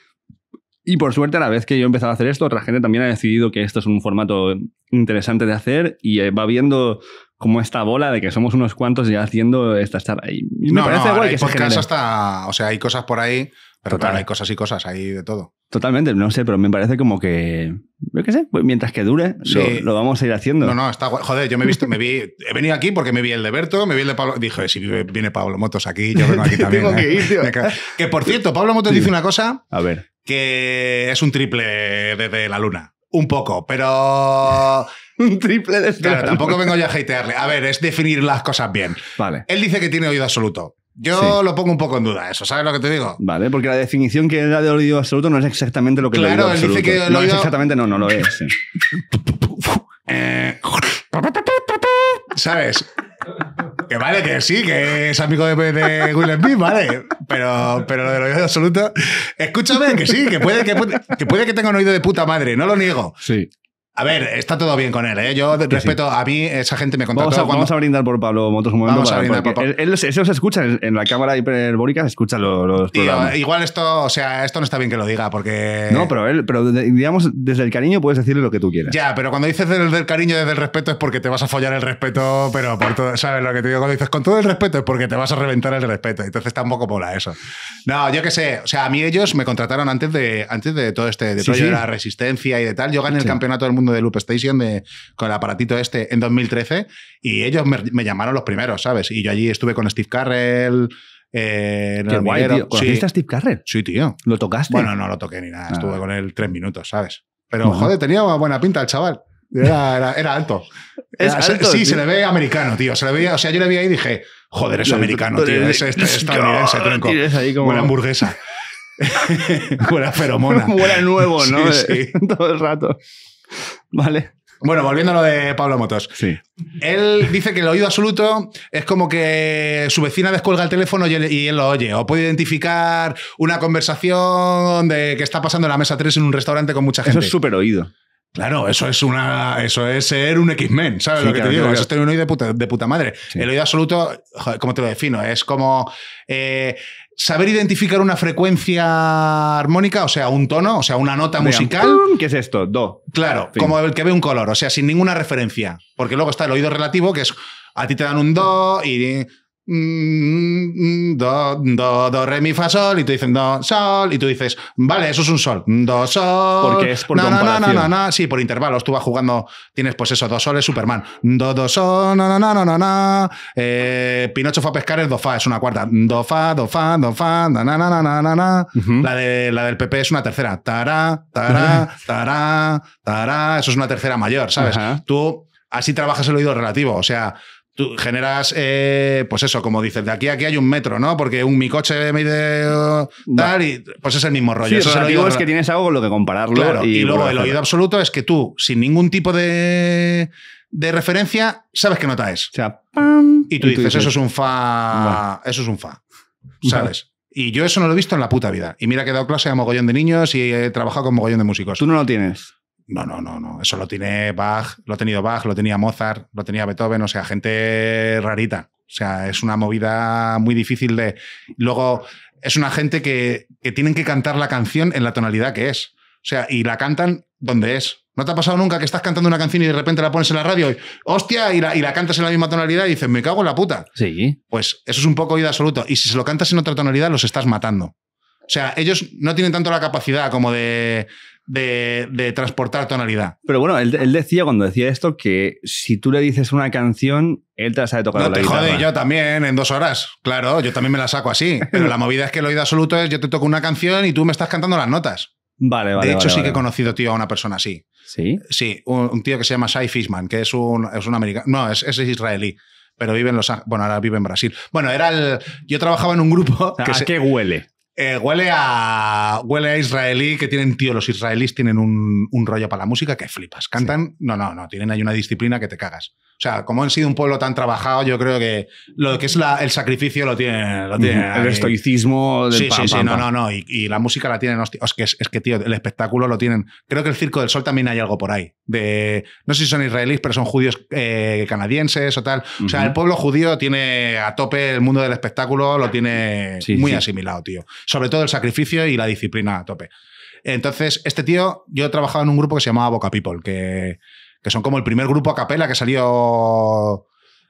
Y por suerte, a la vez que yo he empezado a hacer esto, otra gente también ha decidido que esto es un formato interesante de hacer y eh, va viendo como esta bola de que somos unos cuantos ya haciendo esta charla. Y me parece no, guay que hasta, O sea, hay cosas por ahí pero Total. Claro, hay cosas y cosas ahí de todo. Totalmente, no sé, pero me parece como que. Yo qué sé, pues mientras que dure, lo, vamos a ir haciendo. No, no, está Joder, yo me he visto, me vi. He venido aquí porque me vi el de Berto, me vi el de Pablo. Dije, si viene Pablo Motos aquí, yo vengo aquí también. Tengo ¿eh?". que Que por cierto, Pablo Motos dice una cosa. A ver. Que es un triple de la luna. Un poco, pero. un triple de Claro, tampoco vengo yo a hatearle. A ver, es definir las cosas bien. Vale. Él dice que tiene oído absoluto. Yo lo pongo un poco en duda eso, ¿sabes lo que te digo? Vale, porque la definición que da de oído absoluto no es exactamente lo que claro, Claro, él dice que no es exactamente, no, no lo es. Eh, ¿Sabes? Que vale, que sí, que es amigo de, Will Smith, vale. Pero, pero lo del oído absoluto. Escúchame, que sí, que, que puede que tenga un oído de puta madre, no lo niego. Sí. A ver, está todo bien con él, ¿eh? Yo respeto, a mí esa gente me contrató. vamos a, cuando... brindar por Pablo Motos un momento. Vamos escucha en la cámara hiperbórica, se escucha los, igual esto, o sea, esto no está bien que lo diga porque... No, pero él, pero digamos, desde el cariño puedes decirle lo que tú quieras. Ya, pero cuando dices desde el cariño, desde el respeto es porque te vas a follar el respeto, pero por todo, ¿sabes lo que te digo? Cuando dices con todo el respeto es porque te vas a reventar el respeto, entonces está un poco mola eso. No, yo que sé, o sea, a mí ellos me contrataron antes de, antes de todo este, de de la resistencia y de tal, yo gané el campeonato del mundo de Loop Station de, con el aparatito este en 2013 y ellos me, llamaron los primeros, ¿sabes? Y yo allí estuve con Steve Carrell. Eh, Qué guay, a Steve Carrell? Sí, tío. ¿Lo tocaste? Bueno, no lo toqué ni nada. Ah. Estuve con él tres minutos, ¿sabes? Pero, joder, tenía buena pinta el chaval. Era, era, alto. ¿Es alto. Sí, se le ve americano, tío. Se le veía, o sea, yo le vi ahí y dije, joder, es americano, tío. Es este, estadounidense, tronco. Buena hamburguesa. Buena feromona. Buena nuevo, ¿no? Sí, sí. Todo el rato. ¿Vale? Bueno, volviendo a lo de Pablo Motos. Sí. Él dice que el oído absoluto es como que su vecina descuelga el teléfono y él, lo oye. O puede identificar una conversación de que está pasando en la mesa 3 en un restaurante con mucha gente. Eso es súper oído. Claro, eso es una, eso es ser un X-Men, ¿sabes lo que te digo? Eso es tener un oído de puta, madre. El oído absoluto, ¿cómo te lo defino? Es como eh, saber identificar una frecuencia armónica, o sea, un tono, o sea, una nota musical. ¿Qué es esto? Do. Claro, como el que ve un color, o sea, sin ninguna referencia. Porque luego está el oído relativo, que es a ti te dan un do y do, do, do, re, mi, fa, sol, y tú dices do, sol, y tú dices, vale, eso es un sol, do, sol. Porque es por no, No, sí, por intervalos, tú vas jugando, tienes pues eso, dos soles Superman, do, do, sol, no, no, no, no, no, Pinocho fue a pescar es do, fa, es una cuarta, do, fa, do, fa, do, fa, la, de, la del PP es una tercera, eso es una tercera mayor, ¿sabes? Tú así trabajas el oído relativo, o sea, tú generas, eh, pues eso, como dices, de aquí a aquí hay un metro, ¿no? Porque un, mi coche mide tal y pues es el mismo rollo. eso digo es que tienes algo con lo que compararlo. y, luego el oído absoluto es que tú, sin ningún tipo de, de referencia, sabes qué nota es. O sea, ¡pam! Y, tú, dices, eso es un fa, eso es un fa, ¿sabes? Y yo eso no lo he visto en la puta vida. Y mira que he dado clase a mogollón de niños y he trabajado con mogollón de músicos. ¿Tú no lo tienes? No, no, no, no. Eso lo tiene Bach, lo ha tenido Bach, lo tenía Mozart, lo tenía Beethoven, o sea, gente rarita. O sea, es una movida muy difícil de. Luego, es una gente que, tienen que cantar la canción en la tonalidad que es. O sea, y la cantan donde es. ¿No te ha pasado nunca que estás cantando una canción y de repente la pones en la radio y, hostia, y la, y la cantas en la misma tonalidad y dices, me cago en la puta? Sí. Pues eso es un poco oído absoluto. Y si se lo cantas en otra tonalidad, los estás matando. O sea, ellos no tienen tanto la capacidad como de de, transportar tonalidad. Pero bueno, él, decía cuando decía esto que si tú le dices una canción, él te la sabe tocar no, la te yo también en dos horas. Claro, yo también me la saco así. Pero la movida es que el oído absoluto es yo te toco una canción y tú me estás cantando las notas. Vale, vale. De hecho, sí que he conocido, tío, a una persona así. ¿Sí? Sí, un, tío que se llama Shai Fishman, que es un, es un americano. No, es, es israelí pero vive en Los Bueno, ahora vive en Brasil. Bueno, era el. Yo trabajaba en un grupo. Que ¿A qué huele? Eh, huele, a, huele israelí que tienen, tío, los israelíes tienen un, rollo para la música que flipas. Cantan, no, no, no, tienen ahí una disciplina que te cagas. O sea, como han sido un pueblo tan trabajado, yo creo que lo que es la, el sacrificio lo tiene. el estoicismo del Sí, sí, sí, no, no, no. Y, la música la tienen. Hostia, es, que, es que, tío, el espectáculo lo tienen. Creo que el Circo del Sol también hay algo por ahí. De, no sé si son israelíes, pero son judíos eh, canadienses o tal. O sea, el pueblo judío tiene a tope el mundo del espectáculo, lo tiene muy asimilado, tío. Sobre todo el sacrificio y la disciplina a tope. Entonces, este tío, yo he trabajado en un grupo que se llamaba Boca People, que que son como el primer grupo a capela que salió.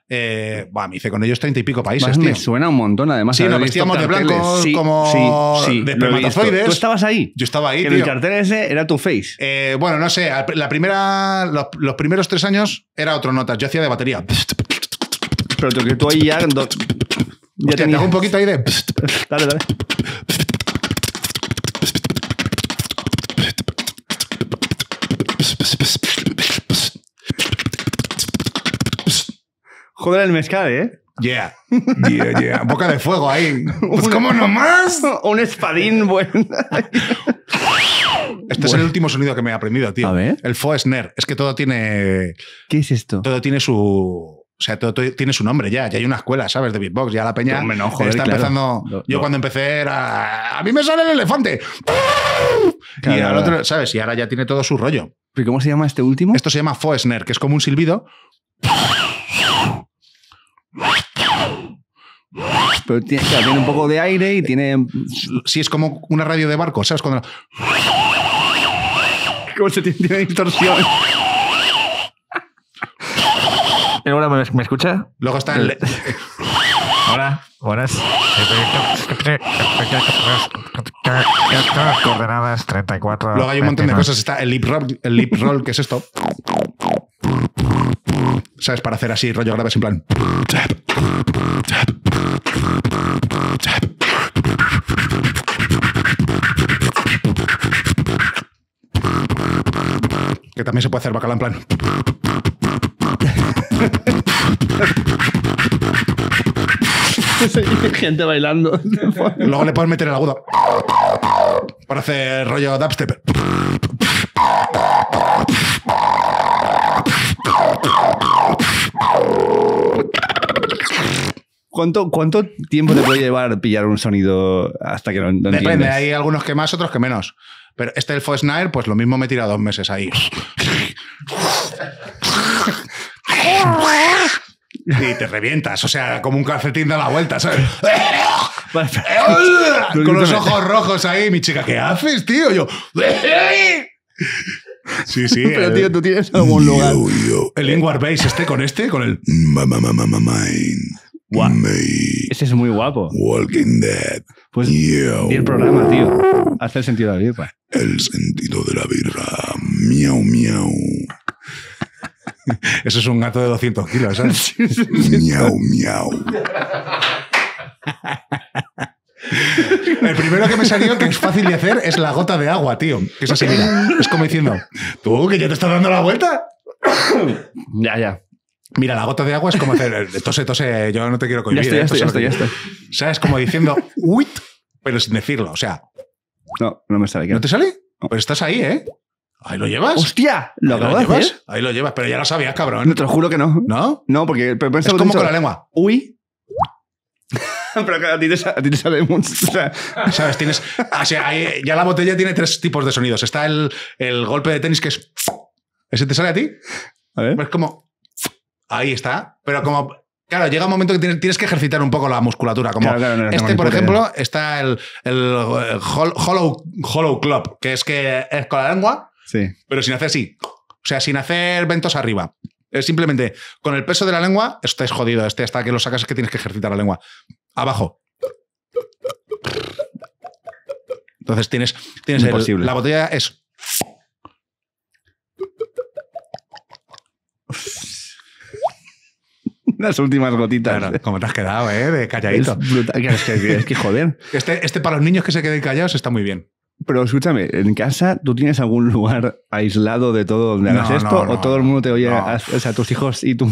Eh, me hice con ellos treinta y pico países. tío. Me suena un montón, además. Sí, nos vestíamos de blancos como sí, sí, de espermatozoides. ¿Tú estabas ahí? Yo estaba ahí. El cartel ese era tu face. Eh, bueno, no sé. La primera, los, primeros tres años era otro nota. Yo hacía de batería. Pero que tú ahí ya. ya te hago un poquito ahí de. dale, dale. Joder el mezcal, ¿eh? Yeah. Yeah, yeah. Boca de fuego ahí. Pues, ¿cómo nomás? Un espadín, bueno. Este es el último sonido que me he aprendido, tío. A ver. El Foesner. Es que todo tiene. ¿Qué es esto? Todo tiene su. O sea, todo, tiene su nombre ya. Ya hay una escuela, ¿sabes? De beatbox. Ya la peña está empezando. yo cuando empecé era. A mí me sale el elefante. y al otro, ¿sabes? Y ahora ya tiene todo su rollo. ¿Pero cómo se llama este último? Esto se llama Foesner, que es como un silbido. Pero tiene, un poco de aire y tiene. si es como una radio de barco, ¿sabes? Cuando. Como se tiene, distorsión. ¿me, ¿me escucha? Luego está el. Eh. Hola, buenas. Coordenadas 34. Luego hay un montón de cosas. Está el lip roll, el lip roll qué es esto. ¿Sabes? Para hacer así rollo graves en plan. Que también se puede hacer bacala en plan. Gente bailando. Luego le puedes meter el agudo. Para hacer rollo dubstep. ¿Cuánto, ¿Cuánto tiempo te puede llevar pillar un sonido hasta que lo no, Depende, hay algunos que más, otros que menos. Pero este el Snare pues lo mismo me tira dos meses ahí. y te revientas, o sea, como un calcetín de la vuelta, ¿sabes? Con los ojos rojos ahí, mi chica, ¿qué haces, tío? Yo. Sí, sí. Pero, tío, tú tienes algún lugar. el lingua Base, este con este, con el. Mama, mama, mine. Wow. Ese es muy guapo. Walking Dead. Pues Y el programa, tío. Hace el sentido de la birra. Pues. El sentido de la birra. Miau, miau. Ese es un gato de 200 kilos, ¿sabes? miau, miau. El primero que me salió que es fácil de hacer es la gota de agua, tío. es así, mira. Es como diciendo, tú, que ya te estás dando la vuelta. ya, ya. Mira, la gota de agua es como hacer, eh, tose, tose, yo no te quiero cohibir. Ya estoy, ya, estoy, ya, estoy, ¿Sabes? Como diciendo, ¡uy! pero sin decirlo. O sea. No, no me sale. ¿No te sale? Pues estás ahí, ¿eh? Ahí lo llevas. ¡Hostia! ¿Lo acabas Ahí lo llevas, pero ya lo sabías, cabrón. te lo juro que no. ¿No? No, porque Es como con la lengua. Uy, Pero a ti te, sale, mucho. Ah, ya la botella tiene tres tipos de sonidos. Está el, golpe de tenis que es. ¿Ese te sale a ti? A Es como. Ahí está. Pero como. Claro, llega un momento que tienes, que ejercitar un poco la musculatura. Como este, por ejemplo, está el, eh, hollow, hollow, club, que es que es con la lengua, sí. pero sin hacer así. O sea, sin hacer ventos arriba simplemente, con el peso de la lengua, estáis jodido. Este hasta que lo sacas es que tienes que ejercitar la lengua. Abajo. Entonces tienes, tienes la botella es. Las últimas gotitas. como te has quedado, ¿eh? De calladito. Es, que, es joder. Este, este para los niños que se queden callados está muy bien. Pero escúchame, ¿en casa tú tienes algún lugar aislado de todo donde hagas esto? ¿O todo el mundo te oye? A, o sea, tus hijos y tú.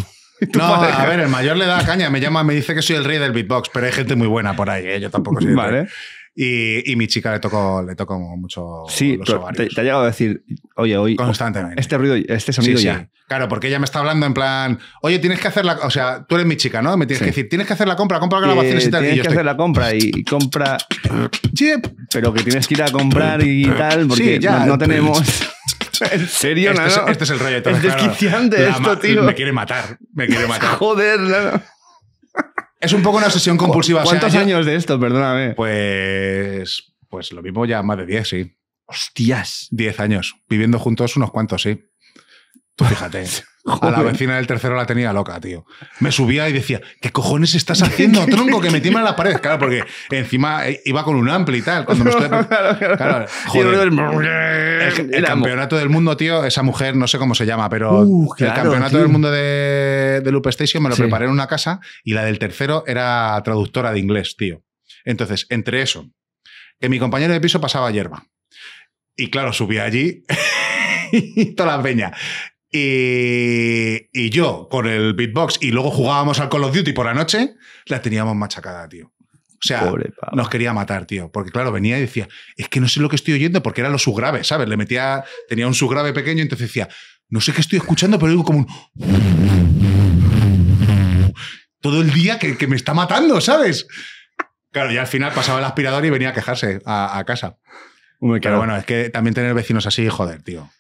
No, a ver, el mayor le da caña, me llama, me dice que soy el rey del beatbox, pero hay gente muy buena por ahí, ¿eh? yo tampoco soy. vale. Y, mi chica le tocó, le tocó mucho. Sí, los te, te, ha llegado a decir, oye, hoy. Constantemente. Este ruido, este sonido ya. Claro, porque ella me está hablando en plan, oye, tienes que hacer la. O sea, tú eres mi chica, ¿no? Me tienes que decir, tienes que hacer la compra, compra eh, grabaciones eh, y tal. Tienes yo que hacer la compra y compra. pero que tienes que ir a comprar y tal, porque ya, no, tenemos. ¿En serio, este, no? es, este es el rollo de todo. Es desquiciante esto, tío. Me quiere matar. Me quiere matar. Joder, no. Es un poco una obsesión compulsiva. ¿Cuántos años de esto? Perdóname. Pues, pues lo mismo ya más de 10, sí. Hostias. 10 años. Viviendo juntos unos cuantos, sí. Tú pues fíjate. a la vecina del tercero la tenía loca, tío. Me subía y decía, ¿qué cojones estás haciendo, tronco? Que me en la pared. Claro, porque encima eh, iba con un ampli y tal. Cuando me El, campeonato del mundo, tío, esa mujer, no sé cómo se llama, pero uh, el campeonato del mundo de, de, Station me lo preparé en una casa y la del tercero era traductora de inglés, tío. Entonces, entre eso, que mi compañero de piso pasaba hierba. Y claro, subía allí. y toda la peña. Y, yo, con el beatbox, y luego jugábamos al Call of Duty por la noche, la teníamos machacada, tío. O sea, nos quería matar, tío. Porque claro, venía y decía, es que no sé lo que estoy oyendo, porque era lo subgrave, ¿sabes? Le metía, tenía un subgrave pequeño, entonces decía, no sé qué estoy escuchando, pero algo como un... Todo el día que, me está matando, ¿sabes? Claro, y al final pasaba el aspirador y venía a quejarse a, casa. Pero bueno, es que también tener vecinos así, joder, tío.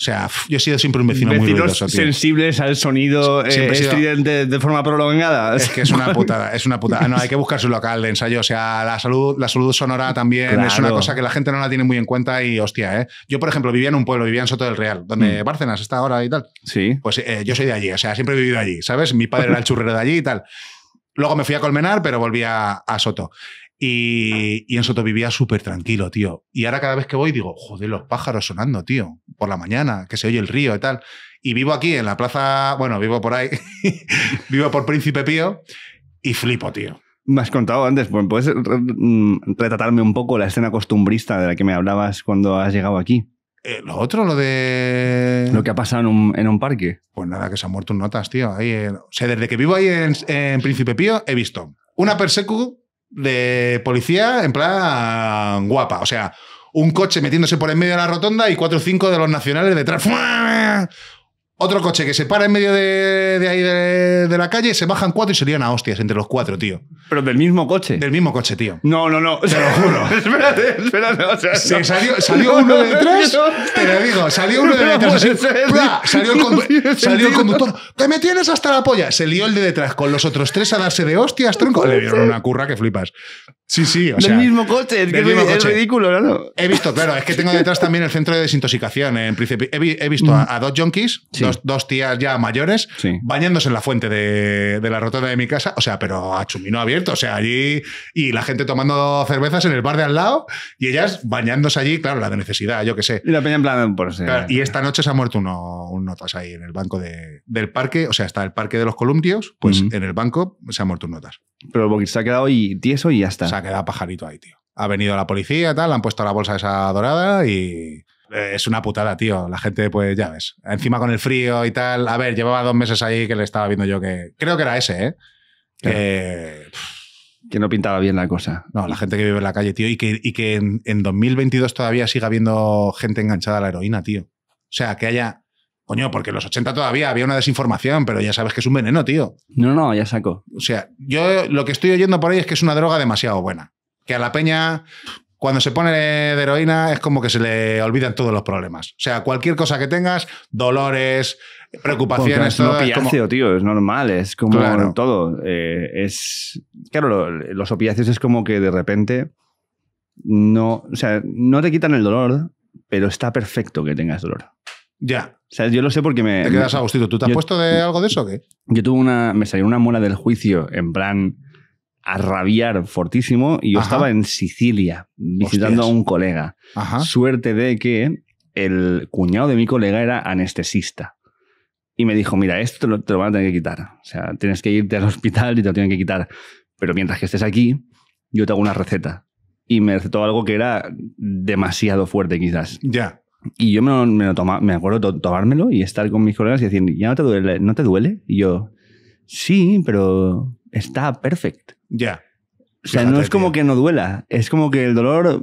O sea, yo he sido siempre un vecino muy ruidoso. sensibles al sonido eh, estridente de, forma prolongada. Es que es una putada, es una putada. Ah, no, hay que buscar su local de ensayo. O sea, la salud, la salud sonora también es una cosa que la gente no la tiene muy en cuenta y hostia, ¿eh? Yo, por ejemplo, vivía en un pueblo, vivía en Soto del Real, donde mm. Bárcenas está ahora y tal. Sí. Pues eh, yo soy de allí, o sea, siempre he vivido allí, ¿sabes? Mi padre era el churrero de allí y tal. Luego me fui a Colmenar, pero volví a Soto. Y, en Soto vivía súper tranquilo, tío. Y ahora cada vez que voy digo, joder, los pájaros sonando, tío, por la mañana, que se oye el río y tal. Y vivo aquí, en la plaza, bueno, vivo por ahí, vivo por Príncipe Pío y flipo, tío. Me has contado antes, ¿puedes mm, retratarme un poco la escena costumbrista de la que me hablabas cuando has llegado aquí? Eh, lo otro, lo de. Lo que ha pasado en un, en un, parque. Pues nada, que se han muerto un notas, tío. Ahí, o sea, desde que vivo ahí en, en Príncipe Pío, he visto una persecu de policía en plan guapa. O sea, un coche metiéndose por en medio de la rotonda y cuatro o cinco de los nacionales detrás. ¡Fua! Otro coche que se para en medio de, de ahí de, la calle, se bajan cuatro y se lían a hostias entre los cuatro, tío. Pero del mismo coche. Del mismo coche, tío. No, no, no. Te lo juro. espérate, espérate. O salió, uno de detrás. te lo digo, salió uno de detrás. salió, el conductor. ¡Te metienes hasta la polla! Se lió el de detrás con los otros tres a darse de hostias, tronco. Le dieron una curra que flipas. Sí, sí, o Del mismo coche, es, mismo ridículo, ¿no? He visto, claro, es que tengo detrás también el centro de desintoxicación He, visto mm. a, a dos junkies, sí dos, tías ya mayores, bañándose en la fuente de, la rotonda de mi casa, o sea, pero a chumino abierto, o sea, allí y la gente tomando cervezas en el bar de al lado y ellas bañándose allí, claro, la de necesidad, yo qué sé. Y la peña en plan, Y esta noche se ha muerto uno, un notas ahí en el banco del parque, o sea, está el parque de los columpios, pues en el banco se ha muerto un notas. Pero porque se ha quedado y tieso y ya está. Se ha quedado pajarito ahí, tío. Ha venido la policía, tal, han puesto la bolsa esa dorada y eh, es una putada, tío. La gente, pues ya ves. Encima con el frío y tal. A ver, llevaba dos meses ahí que le estaba viendo yo que. Creo que era ese, ¿eh? Que, no pintaba bien la cosa. No, la gente que vive en la calle, tío. Y que, y que en, en, 2022 todavía siga habiendo gente enganchada a la heroína, tío. O sea, que haya. Coño, porque en los 80 todavía había una desinformación, pero ya sabes que es un veneno, tío. No, no, ya saco. O sea, yo lo que estoy oyendo por ahí es que es una droga demasiado buena. Que a la peña cuando se pone de heroína es como que se le olvidan todos los problemas. O sea, cualquier cosa que tengas, dolores, preocupaciones. todo. es opiáceo, tío, es normal, es como todo. Eh, es. Claro, los opiáceos es como que de repente no. O sea, no te quitan el dolor, pero está perfecto que tengas dolor. Ya. O sea, yo lo sé porque me. Te quedas agustito. ¿Tú te has puesto de algo de eso o qué? Yo tuve una. Me salió una muela del juicio en plan a rabiar fortísimo y yo estaba en Sicilia visitando a un colega. Suerte de que el cuñado de mi colega era anestesista. Y me dijo, mira, esto te lo, te van a tener que quitar. O sea, tienes que irte al hospital y te lo tienen que quitar. Pero mientras que estés aquí, yo te hago una receta. Y me recetó algo que era demasiado fuerte quizás. Ya. Y yo me, me, toma, me acuerdo tomármelo y estar con mis colegas y decir, ¿ya no te duele? ¿No te duele? Y yo, sí, pero está perfecto. Ya. O sea, no es como que no duela, es como que el dolor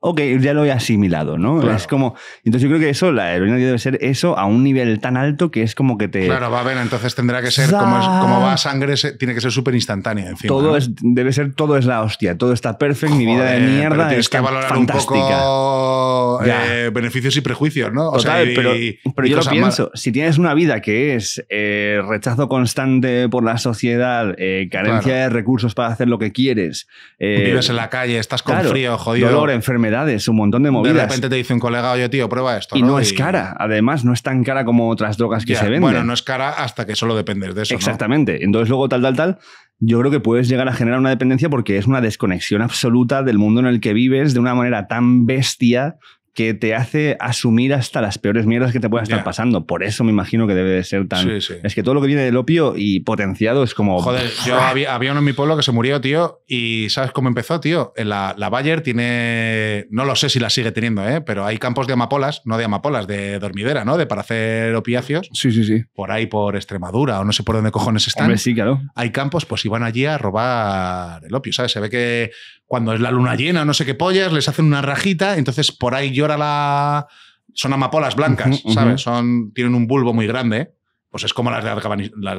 ok, ya lo he asimilado, ¿no? Es como. Entonces yo creo que eso, la heroína debe ser eso a un nivel tan alto que es como que te. Claro, va a ver, entonces tendrá que ser como, como va sangre, tiene que ser súper instantánea. Encima, todo es, debe ser, todo es la hostia, todo está perfecto, mi vida de mierda. que valorar fantástica. un poco eh, beneficios y prejuicios, ¿no? O sea, pero, yo lo pienso, si tienes una vida que es eh, rechazo constante por la sociedad, eh, carencia de recursos para hacer lo que quieres. Vives en la calle, estás con frío, jodido. Dolor, enfermedad es un montón de movidas. De repente te dice un colega, oye tío, prueba esto. Y no, es cara, además, no es tan cara como otras drogas que se venden. Bueno, no es cara hasta que solo dependes de eso. Exactamente. Entonces luego tal, tal, tal, yo creo que puedes llegar a generar una dependencia porque es una desconexión absoluta del mundo en el que vives de una manera tan bestia que te hace asumir hasta las peores mierdas que te puedan estar pasando. Por eso me imagino que debe de ser tan. Es que todo lo que viene del opio y potenciado es como. Joder, yo había, uno en mi pueblo que se murió, tío, y ¿sabes cómo empezó, tío? La, la Bayer tiene. No lo sé si la sigue teniendo, ¿eh? Pero hay campos de amapolas, no de amapolas, de dormidera, ¿no? De para hacer opiáceos. Sí, sí, sí. Por ahí, por Extremadura, o no sé por dónde cojones están. sí, claro. Hay campos, pues iban allí a robar el opio, ¿sabes? Se ve que cuando es la luna llena, no sé qué pollas, les hacen una rajita, entonces por ahí llora la... Son amapolas blancas, ¿sabes? Son, tienen un bulbo muy grande, pues es como las de,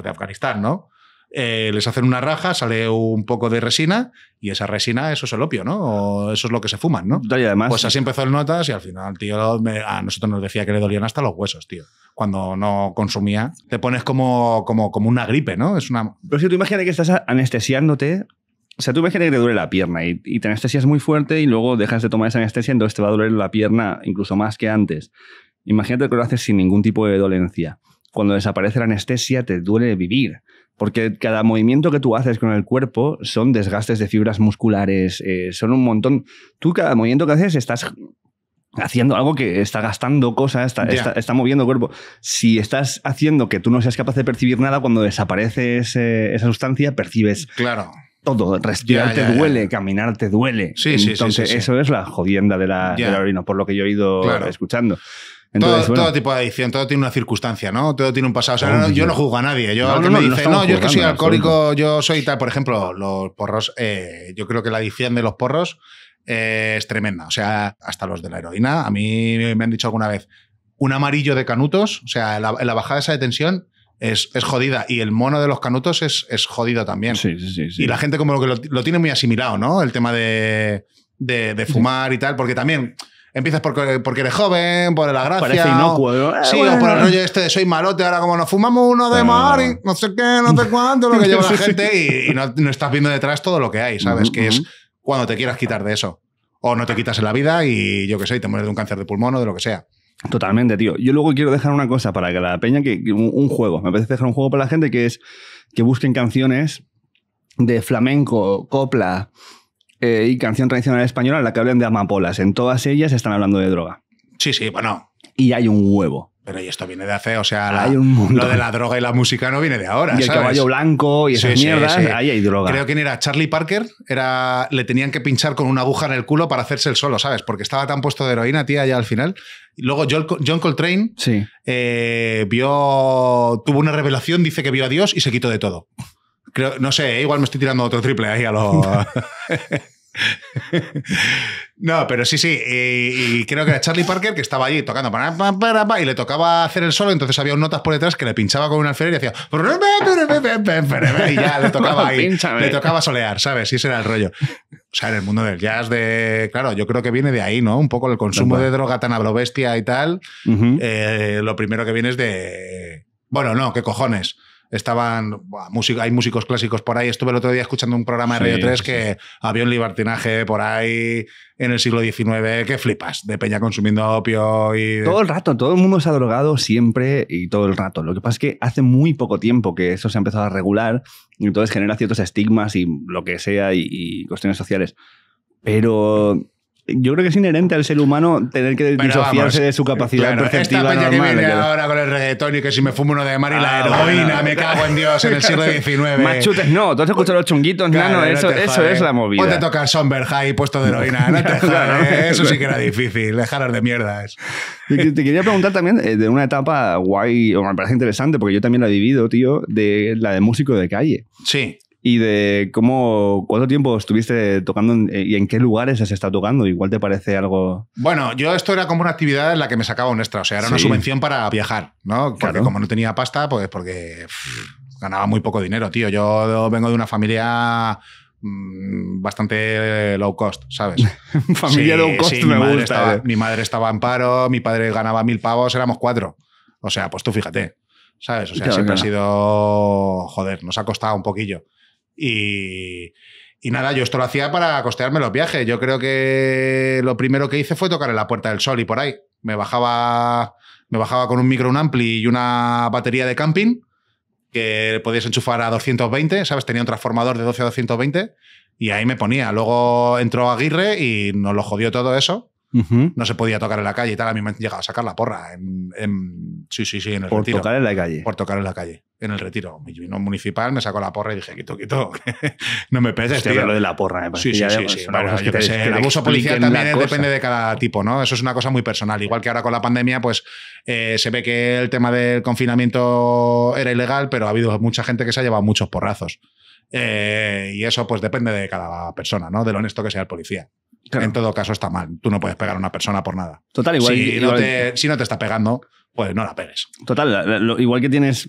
Afganistán, ¿no? Eh, les hacen una raja, sale un poco de resina y esa resina, eso es el opio, ¿no? O eso es lo que se fuman, ¿no? además, pues así empezó el Notas y al final, tío, a nosotros nos decía que le dolían hasta los huesos, tío cuando no consumía, te pones como, como, como una gripe, ¿no? Es una... Pero si tú imaginas que estás anestesiándote o sea, tú ves que te duele la pierna y, y te anestesias muy fuerte y luego dejas de tomar esa anestesia, entonces te va a doler la pierna incluso más que antes. Imagínate que lo haces sin ningún tipo de dolencia. Cuando desaparece la anestesia te duele vivir, porque cada movimiento que tú haces con el cuerpo son desgastes de fibras musculares, eh, son un montón. Tú cada movimiento que haces estás haciendo algo que está gastando cosas, está, moviendo el cuerpo. Si estás haciendo que tú no seas capaz de percibir nada, cuando desaparece esa sustancia, percibes claro todo. Respirar te duele, caminar te duele. Sí, Entonces, sí, eso es la jodienda de la, de por lo que yo he ido escuchando. todo, tipo de adicción, todo tiene una circunstancia, ¿no? Todo tiene un pasado. yo no juzgo a nadie. Yo me dice, no, yo es que soy alcohólico, yo soy tal. Por ejemplo, los porros, eh, yo creo que la adicción de los porros eh, es tremenda. O sea, hasta los de la heroína. A mí me han dicho alguna vez, un amarillo de canutos, o sea, la, la bajada esa de tensión es, jodida. Y el mono de los canutos es, es jodido también. y la gente como que lo, tiene muy asimilado, ¿no? El tema de, fumar y tal, porque también... Empiezas porque, porque eres joven, por la gracia. Parece inocuo. Sí, eh, o por el rollo este de soy malote, ahora como nos fumamos uno de ah. más y no. sé qué, no sé cuánto, lo que lleva la gente y, no, estás viendo detrás todo lo que hay, ¿sabes? Que es cuando te quieras quitar de eso. O no te quitas en la vida y yo qué sé, te mueres de un cáncer de pulmón o de lo que sea. Totalmente, tío. Yo luego quiero dejar una cosa para que la peña, que un, juego, me parece dejar un juego para la gente que es que busquen canciones de flamenco, copla eh, y canción tradicional española en la que hablen de amapolas. En todas ellas están hablando de droga. Sí, sí, bueno. Y hay un huevo. Pero y esto viene de hace, o sea, lo de la droga y la música no viene de ahora. Y el caballo blanco y esas hay droga. Creo que era Charlie Parker, era, le tenían que pinchar con una aguja en el culo para hacerse el solo, ¿sabes? Porque estaba tan puesto de heroína, tía, ya al final. Luego John Coltrane eh, vio, tuvo una revelación, dice que vio a Dios y se quitó de todo. no sé, eh, igual me estoy tirando otro triple ahí a lo. no, pero sí, sí. Y, creo que era Charlie Parker que estaba allí tocando y le tocaba hacer el solo. Entonces había un notas por detrás que le pinchaba con un alfiler y hacía y ya le tocaba ahí. Le tocaba solear, ¿sabes? Y ese era el rollo. O sea, en el mundo del jazz, de claro, yo creo que viene de ahí, ¿no? Un poco el consumo de droga tan abrobestia y tal. Eh, lo primero que viene es de. Bueno, no, qué cojones estaban música, hay músicos clásicos por ahí. Estuve el otro día escuchando un programa de Radio 3 que había un libertinaje por ahí en el siglo XIX que flipas, de peña consumiendo opio y... Todo el rato, todo el mundo se ha drogado siempre y todo el rato. Lo que pasa es que hace muy poco tiempo que eso se ha empezado a regular y entonces genera ciertos estigmas y lo que sea y cuestiones sociales. Pero yo creo que es inherente al ser humano tener que disociarse de su capacidad claro, perceptiva esta normal. que viene ahora con el reggaetón y que si me fumo uno de mar y la ah, heroína, me cago en Dios, en el siglo XIX. machutes no. ¿Tú has escuchado los chunguitos? no, no, eso, eso es la movida. te toca toca Somber High puesto de heroína. Eso sí que era difícil, dejaros de mierdas. Te, te quería preguntar también eh, de una etapa guay, o me parece interesante, porque yo también la he vivido, tío, de la de músico de calle. Sí y de cómo, cuánto tiempo estuviste tocando eh, y en qué lugares has estado tocando. Igual te parece algo. Bueno, yo esto era como una actividad en la que me sacaba un extra, o sea, era una subvención para viajar, ¿no? claro. como no tenía pasta, pues porque ganaba muy poco dinero, tío. Yo vengo de una familia mm, bastante low cost, ¿sabes? Familia low cost me mi gusta. Estaba, eh. Mi madre estaba en paro, mi padre ganaba mil pavos, éramos cuatro. O sea, pues tú fíjate, ¿sabes? O sea, siempre ha sido, joder, nos ha costado un poquillo. Y, nada, yo esto lo hacía para costearme los viajes. Yo creo que lo primero que hice fue tocar en la Puerta del Sol y por ahí. Me bajaba, me bajaba con un micro, un ampli y una batería de camping que podías enchufar a 220, ¿sabes? Tenía un transformador de 12 a 220 y ahí me ponía. Luego entró Aguirre y nos lo jodió todo eso. No se podía tocar en la calle y tal. A mí me han llegado a sacar la porra. En, sí, sí, sí, en el retiro. Por tocar en la calle. Por tocar en la calle, en el retiro. me vino municipal me sacó la porra y dije, quito, quito. no me peses, lo de la porra, Sí, sí, sí. el abuso policial también depende de cada tipo, ¿no? Eso es una cosa muy personal. Igual que ahora con la pandemia, pues eh, se ve que el tema del confinamiento era ilegal, pero ha habido mucha gente que se ha llevado muchos porrazos. Eh, y eso pues depende de cada persona, ¿no? De lo honesto que sea el policía. En todo caso está mal. Tú no puedes pegar a una persona por nada. Total, igual. Si, no, te, si no te está pegando, pues no la pegues. Total, igual que tienes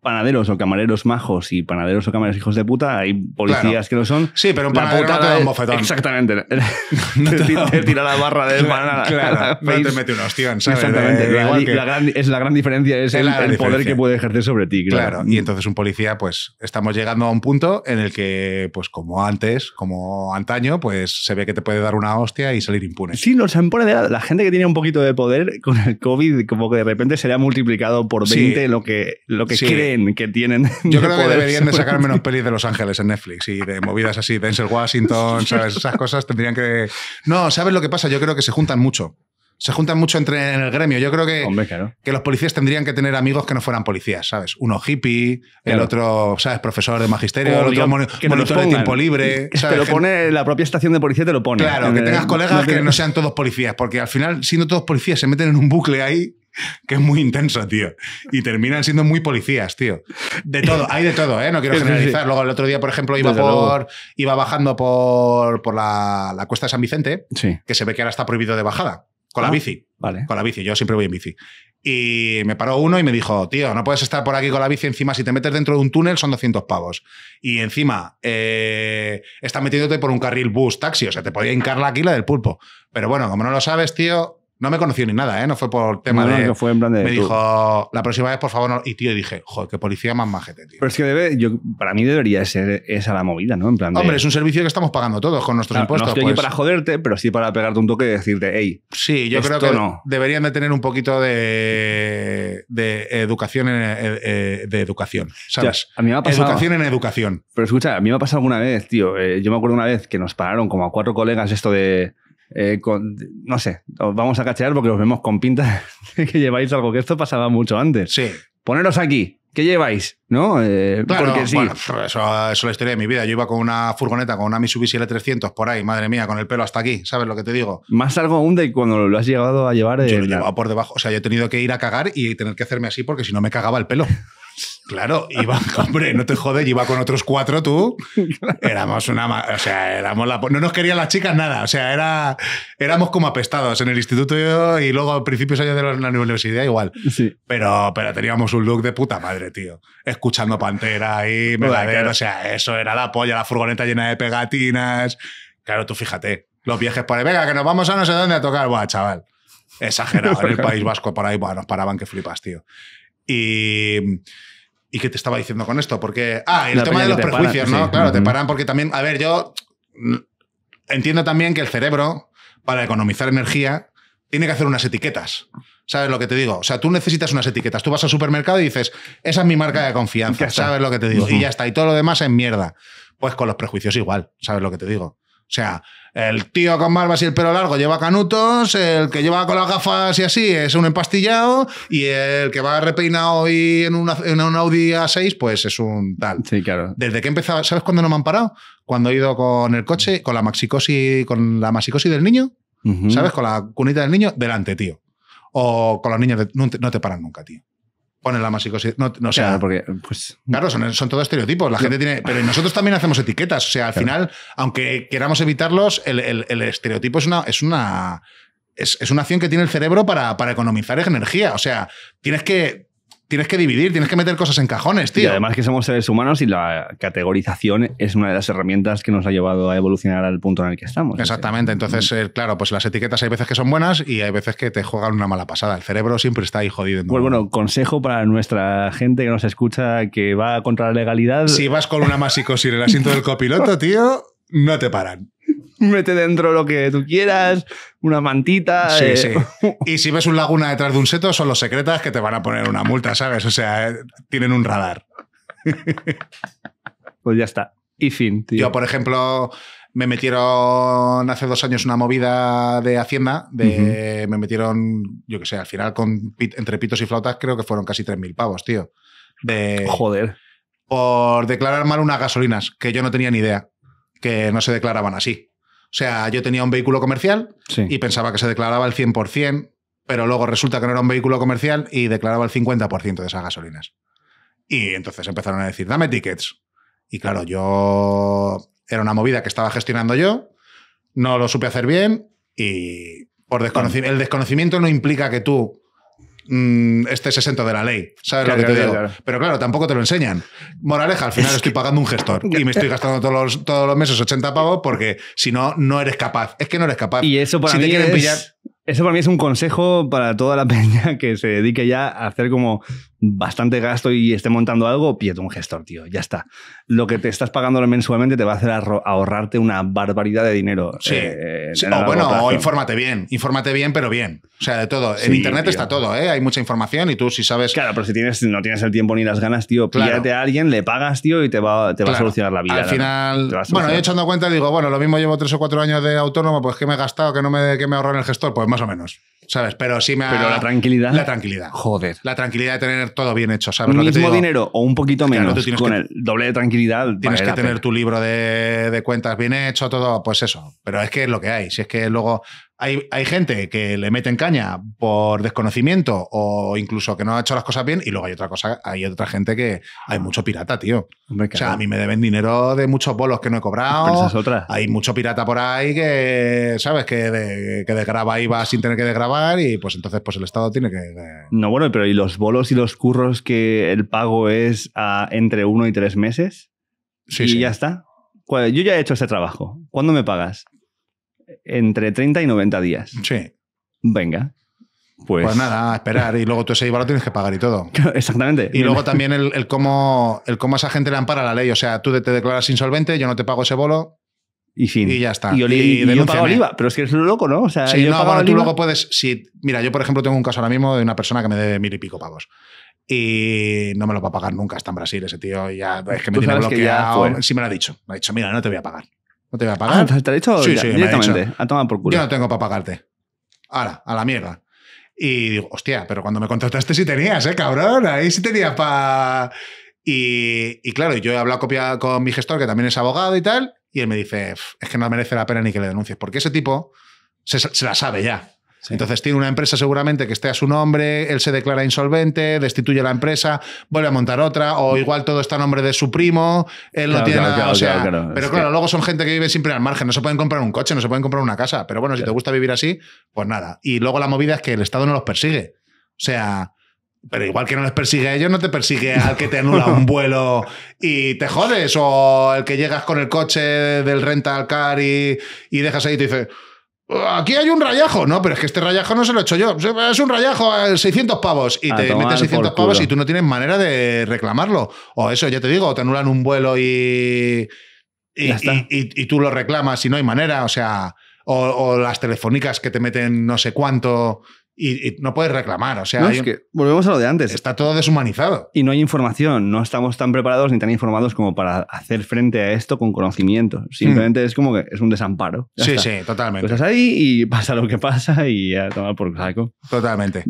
panaderos o camareros majos y panaderos o camareros hijos de puta, hay policías que lo son. Sí, pero un panadero no te da un bofetón. Exactamente. No te, tira la barra de panada. Claro, claro te mete un hostión, Exactamente. la, gran, es la gran diferencia, es, el, poder que puede ejercer sobre ti. Claro. y entonces un policía, pues estamos llegando a un punto en el que, pues como antes, como antaño, pues se ve que te puede dar una hostia y salir impune. Sí, se La gente que tiene un poquito de poder con el COVID, como que de repente se le ha multiplicado por 20 lo que, lo que creen que tienen. Yo creo que deberían de sacar menos pelis de Los Ángeles en Netflix y de movidas así, Denzel Washington, ¿sabes? Esas cosas tendrían que. No, ¿sabes lo que pasa? Yo creo que se juntan mucho. Se juntan mucho entre, en el gremio. Yo creo que, que los policías tendrían que tener amigos que no fueran policías, ¿sabes? Uno hippie, el otro, ¿sabes? Profesor de magisterio, el otro monitor de tiempo libre. Te lo pone la propia estación de policía, te lo pone. Claro, que tengas colegas que no sean todos policías, porque al final, siendo todos policías, se meten en un bucle ahí que es muy intenso, tío. Y terminan siendo muy policías, tío. De todo, hay de todo, ¿eh? No quiero generalizar. Luego, el otro día, por ejemplo, iba, iba bajando por, la, cuesta de San Vicente, que se ve que ahora está prohibido de bajada. Con la ah, bici. Vale. Con la bici, yo siempre voy en bici. Y me paró uno y me dijo, tío, no puedes estar por aquí con la bici encima, si te metes dentro de un túnel son 200 pavos. Y encima, eh, está estás metiéndote por un carril bus, taxi, o sea, te podía hincar la quila del pulpo. Pero bueno, como no lo sabes, tío, no me conoció ni nada, ¿eh? No fue por tema de. No, fue en plan de. Me dijo, la próxima vez, por favor, no. Y tío, dije, joder, que policía más majete, tío. Pero es que debe, yo, para mí debería ser esa la movida, ¿no? En plan. De, Hombre, es un servicio que estamos pagando todos con nuestros impuestos. No es que aquí pues. para joderte, pero sí para pegarte un toque y decirte, hey. Sí, yo creo que no. deberían de tener un poquito de, de educación en, eh, eh, de, educación, ¿sabes? a mí me ha pasado. Educación en educación. Pero escucha, a mí me ha pasado alguna vez, tío. Eh, yo me acuerdo una vez que nos pararon como a cuatro colegas esto de eh, no sé, os vamos a cachear porque os vemos con pinta de que lleváis algo que esto pasaba mucho antes. Sí. Poneros aquí, ¿Qué lleváis? ¿No? Eh, porque sí. Bueno, eso, es la historia de mi vida. Yo iba con una furgoneta, con una Mitsubishi L300 por ahí, madre mía, con el pelo hasta aquí, ¿sabes lo que te digo? Más algo aún de cuando lo has llegado a llevar. Yo lo llevaba por debajo. O sea, yo he tenido que ir a cagar y tener que hacerme así porque si no me cagaba el pelo. Claro, iba, hombre, no te jodes, iba con otros cuatro tú. Éramos una. O sea, éramos la, no nos querían las chicas nada. O sea, era, éramos como apestados en el instituto y luego a principios años de la universidad igual. Pero, pero teníamos un look de puta madre, tío. Escuchando Pantera y O sea, eso era la polla, la furgoneta llena de pegatinas. Claro, tú fíjate. Los viajes por ahí, venga, que nos vamos a no sé dónde a tocar. Buah, chaval. Exagerado. en el País Vasco por ahí, bueno, nos paraban que flipas, tío. Y. ¿Y qué te estaba diciendo con esto? Porque. Ah, el tema de los prejuicios, ¿no? Claro, te paran porque también. A ver, yo entiendo también que el cerebro, para economizar energía, tiene que hacer unas etiquetas. ¿Sabes lo que te digo? O sea, tú necesitas unas etiquetas. Tú vas al supermercado y dices, esa es mi marca de confianza. ¿Sabes lo que te digo? Y ya está. Y todo lo demás es mierda. Pues con los prejuicios igual. ¿Sabes lo que te digo? O sea, el tío con barbas y el pelo largo lleva canutos, el que lleva con las gafas y así es un empastillado, y el que va repeinado y en, una, en un Audi A6, pues es un tal. Sí, claro. Desde que empezaba, ¿sabes cuándo no me han parado? Cuando he ido con el coche, con la maxicosi con la del niño, ¿sabes? Con la cunita del niño, delante, tío. O con los niños, no te paran nunca, tío. Ponen la masicosidad. No, claro, porque, pues, claro son, son todos estereotipos. La gente tiene. Pero nosotros también hacemos etiquetas. O sea, al final, aunque queramos evitarlos, el, estereotipo es una. Es una es, es, una acción que tiene el cerebro para, para economizar energía. O sea, tienes que tienes que dividir, tienes que meter cosas en cajones, tío. además que somos seres humanos y la categorización es una de las herramientas que nos ha llevado a evolucionar al punto en el que estamos. Exactamente, entonces, mm. eh, claro, pues las etiquetas hay veces que son buenas y hay veces que te juegan una mala pasada. El cerebro siempre está ahí jodido. Pues bueno, consejo para nuestra gente que nos escucha que va contra la legalidad. Si vas con una más y en el asiento del copiloto, tío, no te paran mete dentro lo que tú quieras, una mantita. Eh. Y si ves un laguna detrás de un seto, son los secretas que te van a poner una multa, ¿sabes? O sea, tienen un radar. Pues ya está. Y fin, tío. Yo, por ejemplo, me metieron hace dos años una movida de Hacienda, de, me metieron, yo qué sé, al final entre pitos y flautas creo que fueron casi 3.000 pavos, tío. De, Joder. Por declarar mal unas gasolinas, que yo no tenía ni idea, que no se declaraban así. O sea, yo tenía un vehículo comercial y pensaba que se declaraba el 100%, pero luego resulta que no era un vehículo comercial y declaraba el 50% de esas gasolinas. Y entonces empezaron a decir, dame tickets. Y claro, yo era una movida que estaba gestionando yo, no lo supe hacer bien y por desconocimiento, el desconocimiento no implica que tú Mm, este 60 de la ley. ¿Sabes lo que te digo? Pero claro, tampoco te lo enseñan. Moraleja, al final estoy pagando un gestor y me estoy gastando todos los, todos los meses 80 pavos porque si no, no eres capaz. Es que no eres capaz. Y eso para eso para mí es un consejo para toda la peña que se dedique ya a hacer como bastante gasto y esté montando algo, píete un gestor, tío, ya está. Lo que te estás pagando mensualmente te va a hacer ahorrarte una barbaridad de dinero. Sí. Eh, o bueno, infórmate bien, infórmate bien, pero bien. O sea, de todo. en internet está todo, ¿eh? Hay mucha información y tú si sabes... Claro, pero si tienes, no tienes el tiempo ni las ganas, tío, claro. a alguien, le pagas, tío, y te va, te va a solucionar la vida. Al final... Bueno, yo echando cuenta digo, bueno, lo mismo llevo tres o cuatro años de autónomo, pues ¿qué me he gastado, ¿Qué no me, qué me ahorro en el gestor, pues más o menos. ¿Sabes? Pero sí me ha... Pero la tranquilidad. La tranquilidad. Joder. La tranquilidad de tener todo bien hecho, ¿sabes? Mismo lo que te dinero o un poquito menos, con el doble de tranquilidad. Tienes que tener tu libro de, de, cuentas bien hecho, todo, pues eso. Pero es que es lo que hay. Si es que luego hay, gente que le mete en caña por desconocimiento o incluso que no ha hecho las cosas bien y luego hay otra cosa, hay otra gente que hay mucho pirata, tío. o sea, a mí me deben dinero de muchos bolos que no he cobrado. Hay mucho pirata por ahí que, ¿sabes? Que, que desgraba y va sin tener que desgrabar y pues entonces pues el Estado tiene que... Eh, no, bueno, pero ¿y los bolos y los curros que el pago es entre uno y tres meses? Sí, y ya está. Yo ya he hecho este trabajo. ¿Cuándo me pagas? entre 30 y 90 días. Sí. Venga. Pues... pues nada, esperar. Y luego tú ese IVA lo tienes que pagar y todo. Exactamente. Y luego también el, cómo, esa gente le ampara la ley. O sea, tú te declaras insolvente, yo no te pago ese bolo, y fin. Y ya está. Y, yo, pago el IVA, pero es que eres loco, ¿no? O sea, sí, no, bueno, tú luego puedes. Si, mira, yo por ejemplo tengo un caso ahora mismo de una persona que me debe mil y pico pavos. Y no me lo va a pagar nunca, está en Brasil ese tío. ya, es que me tiene bloqueado. Sí, me lo ha dicho. Me ha dicho, mira, no te voy a pagar. No te voy a ah, pagar. Ah, ¿Te dicho sí, ha dicho, por culo. Yo no tengo para pagarte. Ahora, a la mierda. Y digo, hostia, pero cuando me contrataste sí tenías, ¿eh, cabrón? Ahí sí tenías para... Y, claro, yo he hablado copia con mi gestor, que también es abogado y tal, y él me dice, es que no merece la pena ni que le denuncies, porque ese tipo se la sabe ya. Entonces tiene una empresa seguramente que esté a su nombre, él se declara insolvente, destituye la empresa, vuelve a montar otra, o mm. igual todo está a nombre de su primo, él no tiene pero claro, luego son gente que vive siempre al margen, no se pueden comprar un coche, no se pueden comprar una casa. Pero bueno, si te gusta vivir así, pues nada. Y luego la movida es que el Estado no los persigue. O sea, pero igual que no les persigue a ellos, no te persigue al que te anula un vuelo y te jodes. O el que llegas con el coche del rental car y, y dejas ahí y te dice Aquí hay un rayajo. No, pero es que este rayajo no se lo he hecho yo. Es un rayajo a eh, 600 pavos. Y te metes 600 pavos y tú no tienes manera de reclamarlo. O eso, ya te digo, te anulan un vuelo y. Y, tú lo reclamas y no hay manera. O sea. O, o, las telefónicas que te meten no sé cuánto y, no puedes reclamar. O sea, es que volvemos a lo de antes. Está todo deshumanizado. Y no hay información. No estamos tan preparados ni tan informados como para hacer frente a esto con conocimiento. Simplemente hmm. es como que es un desamparo. sí, sí, totalmente. Pues estás ahí y pasa lo que pasa y ya tomar por saco. Totalmente.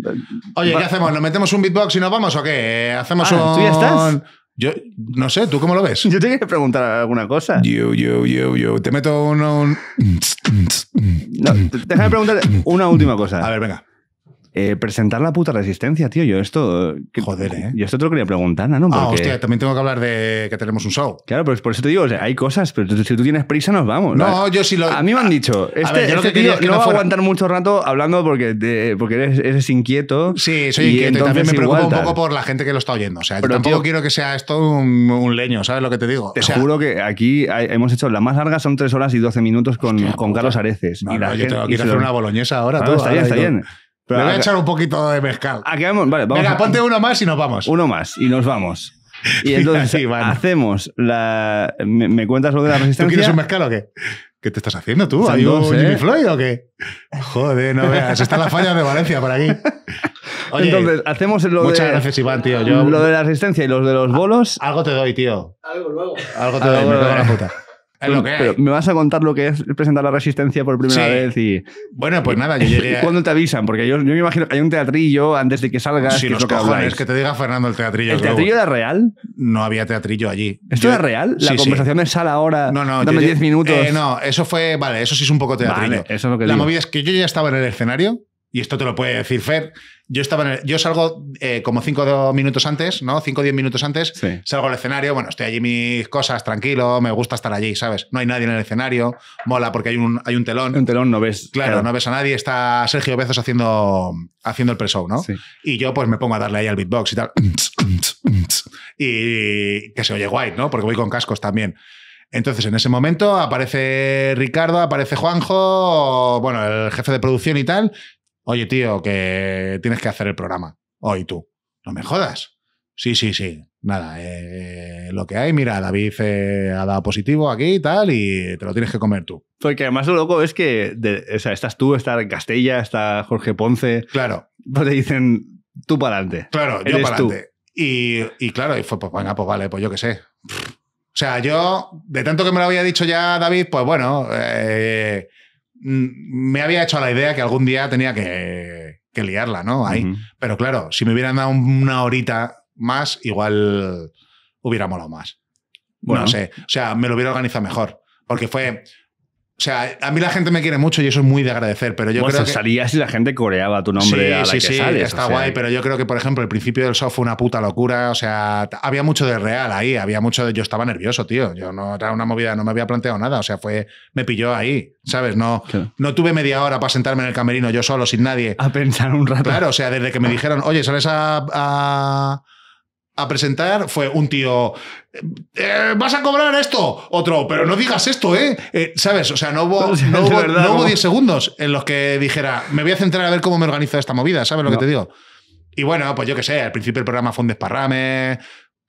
Oye, ¿qué hacemos? ¿Nos metemos un beatbox y nos vamos o qué? ¿Hacemos ah, un.? ¿Tú estás? Yo no sé, ¿tú cómo lo ves? Yo tengo que preguntar alguna cosa. Yo, yo, yo, yo. Te meto uno. déjame preguntar una última cosa. A ver, venga. Eh, presentar la puta resistencia, tío. Yo esto. Joder, ¿eh? Yo esto te lo quería preguntar, ¿no? ah, hostia, también tengo que hablar de que tenemos un show. Claro, pero pues por eso te digo, hay cosas, pero si tú tienes prisa, nos vamos. No, yo si lo. A mí me han dicho, este, no, va a aguantar mucho rato hablando porque, porque eres, inquieto. Sí, soy inquieto. Y también me preocupa un poco por la gente que lo está oyendo. O sea, pero yo tampoco quiero que sea esto un, leño, ¿sabes lo que te digo? Te juro que aquí hemos hecho la más larga, son tres horas y 12 minutos con, Carlos Areces. No, yo tengo que hacer una boloñesa ahora. Ah, está bien, está bien. Le voy a, echar un poquito de mezcal. Aquí vamos, vale, vamos Venga, ponte uno más y nos vamos. Uno más y nos vamos. Y entonces hacemos la. Me, cuentas lo de la resistencia. ¿Tú quieres un mezcal o qué? ¿Qué te estás haciendo tú? ¿Hay un Jimmy Floyd o qué? Joder, no veas. están la falla de Valencia por aquí. entonces, hacemos lo muchas de. gracias, Iván, tío. Yo... Lo de la resistencia y los de los ah, bolos. Algo te doy, tío. Algo luego. Algo te doy, me doy. la puta. Pero me vas a contar lo que es presentar la resistencia por primera vez y. Bueno, pues nada, yo ¿Cuándo te avisan? Porque yo, yo, me imagino que hay un teatrillo antes de que salgas. Sí, que los cojones, que, te diga Fernando el teatrillo. ¿El teatrillo era real? No había teatrillo allí. ¿Esto era real? ¿La conversación es sala ahora? No, no, Dame 10 minutos. Eh, no, eso fue. Vale, eso sí es un poco teatrillo. eso es lo que La movida es que yo ya estaba en el escenario y esto te lo puede decir Fer, yo, estaba yo salgo eh, como 5 minutos antes, ¿no? cinco o diez minutos antes, salgo al escenario, bueno, estoy allí mis cosas, tranquilo, me gusta estar allí, ¿sabes? No hay nadie en el escenario, mola porque hay un, hay un telón. Un telón no ves. Claro, no ves a nadie, está Sergio Bezos haciendo, haciendo el pre-show, ¿no? Y yo pues me pongo a darle ahí al beatbox y tal. y que se oye guay, ¿no? Porque voy con cascos también. Entonces, en ese momento aparece Ricardo, aparece Juanjo, bueno, el jefe de producción y tal, Oye, tío, que tienes que hacer el programa. Hoy tú. No me jodas. Sí, sí, sí. Nada, eh, lo que hay, mira, David eh, ha dado positivo aquí y tal, y te lo tienes que comer tú. Porque además lo loco es que o sea, estás tú, está Castilla está Jorge Ponce. Claro. No pues te dicen tú para adelante. Claro, yo para adelante. Y, claro, y fue, pues venga, pues vale, pues yo qué sé. O sea, yo, de tanto que me lo había dicho ya David, pues bueno, eh, Mm, me había hecho la idea que algún día tenía que, liarla, ¿no? Ahí. Pero claro, si me hubieran dado una horita más, igual hubiera molado más. Bueno. No sé. O sea, me lo hubiera organizado mejor. Porque fue o sea, a mí la gente me quiere mucho y eso es muy de agradecer, pero yo creo que... salías y la gente coreaba tu nombre sí, a la sí, que sí, está guay, pero yo creo que, por ejemplo, el principio del show fue una puta locura, o sea, había mucho de real ahí, había mucho de... Yo estaba nervioso, tío, yo no era una movida, no me había planteado nada, o sea, fue... Me pilló ahí, ¿sabes? No, no tuve media hora para sentarme en el camerino yo solo, sin nadie. A pensar un rato. Claro, o sea, desde que me dijeron, oye, sales a a presentar fue un tío, eh, eh, vas a cobrar esto, otro, pero no digas esto, ¿eh? eh sabes O sea, no hubo 10 segundos en los que dijera, me voy a centrar a ver cómo me organizo esta movida, ¿sabes lo que te digo? Y bueno, pues yo qué sé, al principio el programa fue un desparrame,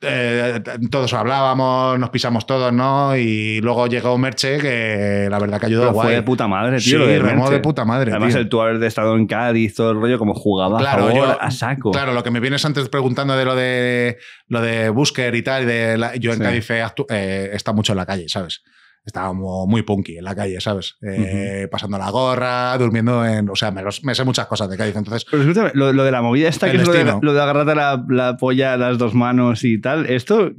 eh, todos hablábamos, nos pisamos todos, ¿no? Y luego llegó Merche, que la verdad que ayudó Fue de puta madre, tío. Sí, de de puta madre. Además, el tú haber estado en Cádiz, todo el rollo, como jugaba claro, a, saco. Claro, lo que me vienes antes preguntando de lo de lo de Busker y tal, de yo en Cádiz eh, está mucho en la calle, ¿sabes? estaba muy punky en la calle, ¿sabes? Eh, pasando la gorra, durmiendo en. O sea, me, los, sé muchas cosas de calle. Entonces, Pero lo, de la movida esta, que es lo de, agarrarte la, polla a las dos manos y tal, esto.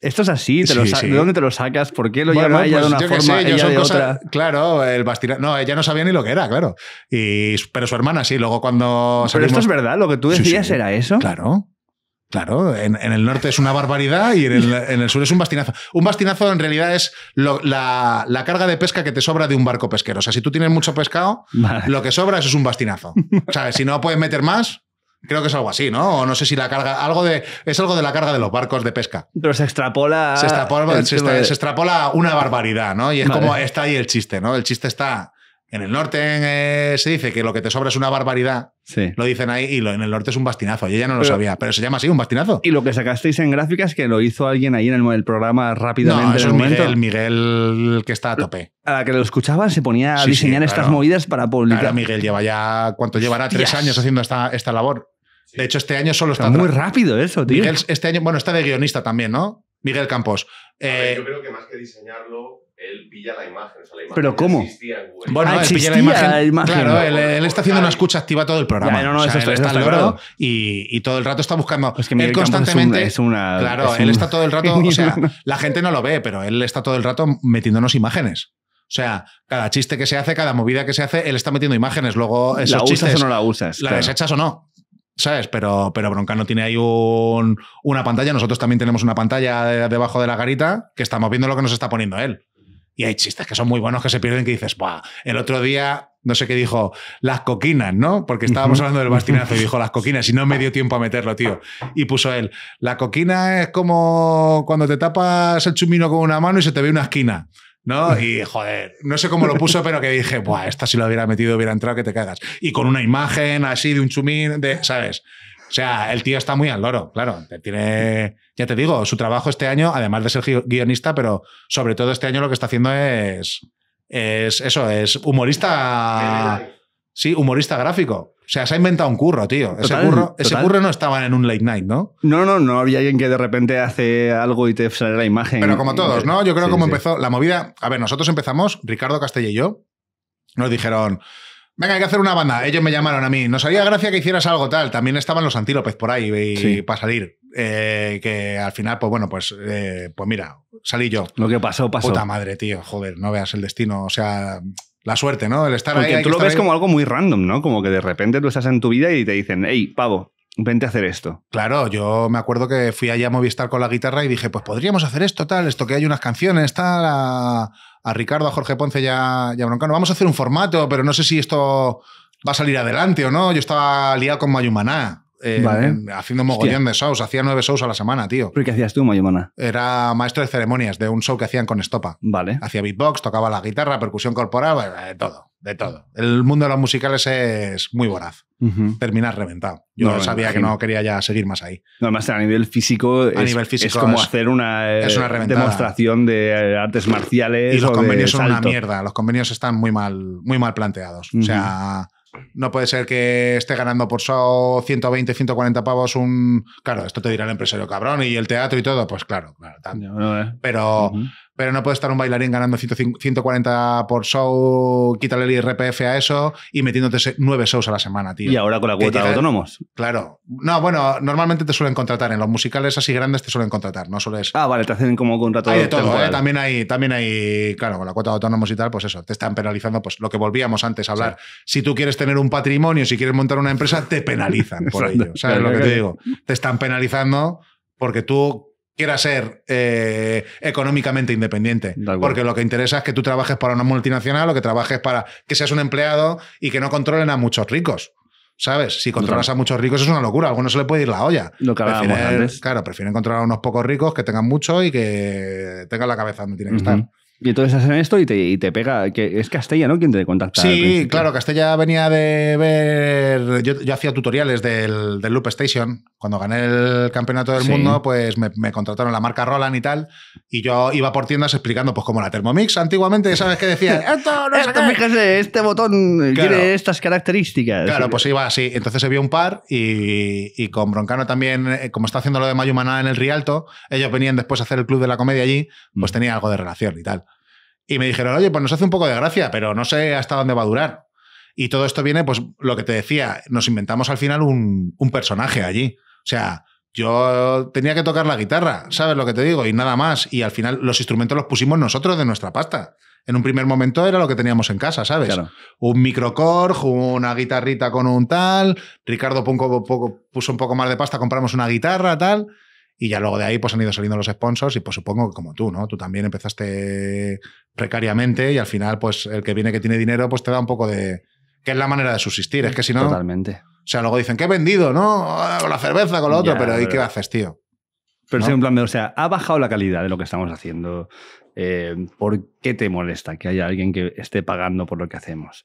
Esto es así, ¿de dónde te lo sacas? ¿Por qué lo bueno, pues de una forma, otra? Claro, el bastirazo. No, ella no sabía ni lo que era, claro. Y, pero su hermana sí, luego cuando. Pero esto es verdad, lo que tú decías era eso. Claro. Claro, en, el norte es una barbaridad y en el, sur es un bastinazo. Un bastinazo en realidad es la, carga de pesca que te sobra de un barco pesquero. O sea, si tú tienes mucho pescado, lo que sobra es un bastinazo. O sea, si no puedes meter más, Creo que es algo así, ¿no? O no sé si la carga. Algo de. Es algo de la carga de los barcos de pesca. Pero se extrapola. Se extrapola, se una barbaridad, ¿no? Y es como está ahí el chiste, ¿no? El chiste está en el norte eh, se dice que lo que te sobra es una barbaridad. Sí. Lo dicen ahí y lo, en el norte es un bastinazo. Y ella no lo sabía, pero se llama así, un bastinazo. Y lo que sacasteis en gráficas que lo hizo alguien ahí en el, programa rápidamente. No, el es Miguel, Miguel que está a tope. A la que lo escuchaba se ponía a diseñar estas movidas para publicar. Miguel lleva ya, ¿cuánto llevará? Tres años haciendo esta, esta labor. De hecho, este año solo está. muy rápido eso, tío. Miguel, este año, bueno, está de guionista también, ¿no? Miguel Campos. Eh, yo creo que más que diseñarlo, él pilla la imagen. la imagen ¿Pero cómo? Bueno, ah, él pilla la imagen. claro, él, está haciendo una escucha activa todo el programa. no, no, eso, está, y, todo el rato está buscando. Es que él constantemente. Es una, claro, él está todo el rato. o sea, la gente no lo ve, pero él está todo el rato metiéndonos imágenes. O sea, cada chiste que se hace, cada movida que se hace, él está metiendo imágenes. Luego, ¿La usas o no la usas? ¿La desechas o no? ¿sabes? Pero, pero no tiene ahí un, una pantalla. Nosotros también tenemos una pantalla debajo de la garita que estamos viendo lo que nos está poniendo él. Y hay chistes que son muy buenos que se pierden que dices, buah, el otro día no sé qué dijo, las coquinas, ¿no? Porque estábamos hablando del bastinazo y dijo las coquinas y no me dio tiempo a meterlo, tío. Y puso él, la coquina es como cuando te tapas el chumino con una mano y se te ve una esquina. ¿no? Y joder, no sé cómo lo puso, pero que dije, Buah, esta si lo hubiera metido hubiera entrado que te cagas. Y con una imagen así de un chumín, de, ¿sabes? O sea, el tío está muy al loro, claro, tiene ya te digo, su trabajo este año, además de ser guionista, pero sobre todo este año lo que está haciendo es, es eso, es humorista. Sí, humorista gráfico. O sea, se ha inventado un curro, tío. ese, curro, no estaba en un late night, ¿no? No, no, no había alguien que de repente hace algo y te sale la imagen. Pero como todos, ¿no? Yo creo que como empezó la movida. A ver, nosotros empezamos, Ricardo Castell y yo, nos dijeron. Venga, hay que hacer una banda. Ellos me llamaron a mí. Nos haría gracia que hicieras algo tal. También estaban los antílopes por ahí para salir. Eh, que al final, pues bueno, pues, eh, pues mira, salí yo. Lo que pasó, pasó. Puta madre, tío, joder, no veas el destino, o sea, la suerte, ¿no? El estar tú lo ves como algo muy random, ¿no? Como que de repente tú estás en tu vida y te dicen, hey, pavo, vente a hacer esto. Claro, yo me acuerdo que fui allá a Movistar con la guitarra y dije, pues podríamos hacer esto, tal, esto que hay unas canciones, tal, a, Ricardo, a Jorge Ponce ya Broncano. Vamos a hacer un formato, pero no sé si esto va a salir adelante o no. Yo estaba liado con Mayumaná haciendo un haciendo mogollón de shows. Hacía nueve shows a la semana, tío. ¿Pero qué hacías tú, Mayumana? Era maestro de ceremonias de un show que hacían con estopa. Vale. Hacía beatbox, tocaba la guitarra, percusión corporal, de todo, de todo. El mundo de los musicales es muy voraz. Terminas reventado. Yo sabía que no quería ya seguir más ahí. además, a nivel físico, es, como hacer una, eh, demostración de eh, artes marciales. Y los convenios son una mierda. Los convenios están muy mal, muy mal planteados. O sea no puede ser que esté ganando por show 120, 140 pavos un... Claro, esto te dirá el empresario cabrón y el teatro y todo, pues claro, claro. Eh. Pero pero no puede estar un bailarín ganando 140 por show, quítale el IRPF a eso y metiéndote nueve shows a la semana, tío. Y ahora con la cuota de autónomos. Claro. No, bueno, normalmente te suelen contratar. En los musicales así grandes te suelen contratar, no sueles. Ah, vale, te hacen como contrato de todo. ¿eh? también, hay, también hay, claro, con la cuota de autónomos y tal, pues eso, te están penalizando, pues lo que volvíamos antes a hablar. Si tú quieres tener un patrimonio, si quieres montar una empresa, te penalizan por ello. ¿Sabes lo que te digo? Te están penalizando porque tú quiera ser eh, económicamente independiente. Porque lo que interesa es que tú trabajes para una multinacional o que trabajes para que seas un empleado y que no controlen a muchos ricos. ¿Sabes? Si controlas a muchos ricos es una locura. A algunos se le puede ir la olla. Lo que antes. Claro, prefieren controlar a unos pocos ricos que tengan mucho y que tengan la cabeza donde tienen que estar. Y entonces hacen esto y te, te pega. Que es Castella, ¿no? Quien te contacta. Sí, claro, Castella venía de ver. Yo, hacía tutoriales del, Loop Station. Cuando gané el campeonato del mundo, pues me, contrataron la marca Roland y tal. Y yo iba por tiendas explicando, pues como la Thermomix antiguamente, ¿sabes qué decía? Esto, no esto, fíjese, este botón tiene estas características. Claro, pues iba así. Entonces se vio un par y, con Broncano también, eh, como está haciendo lo de Mayumaná en el Rialto, ellos venían después a hacer el Club de la Comedia allí, pues mm. tenía algo de relación y tal. Y me dijeron, oye, pues nos hace un poco de gracia, pero no sé hasta dónde va a durar. Y todo esto viene, pues lo que te decía, nos inventamos al final un, personaje allí. O sea, yo tenía que tocar la guitarra, ¿sabes lo que te digo? Y nada más. Y al final los instrumentos los pusimos nosotros de nuestra pasta. En un primer momento era lo que teníamos en casa, ¿sabes? Un microcorg, una guitarrita con un tal, Ricardo puso un poco más de pasta, compramos una guitarra, tal. Y ya luego de ahí pues han ido saliendo los sponsors y pues supongo que como tú, ¿no? Tú también empezaste precariamente y al final pues el que viene que tiene dinero pues te da un poco de... que es la manera de subsistir, es que si no... Totalmente. O sea, luego dicen, que he vendido, no? Con la cerveza, con lo otro, pero ¿y qué haces, tío? Pero en plan, o sea, ha bajado la calidad de lo que estamos haciendo. Eh, ¿Por qué te molesta que haya alguien que esté pagando por lo que hacemos?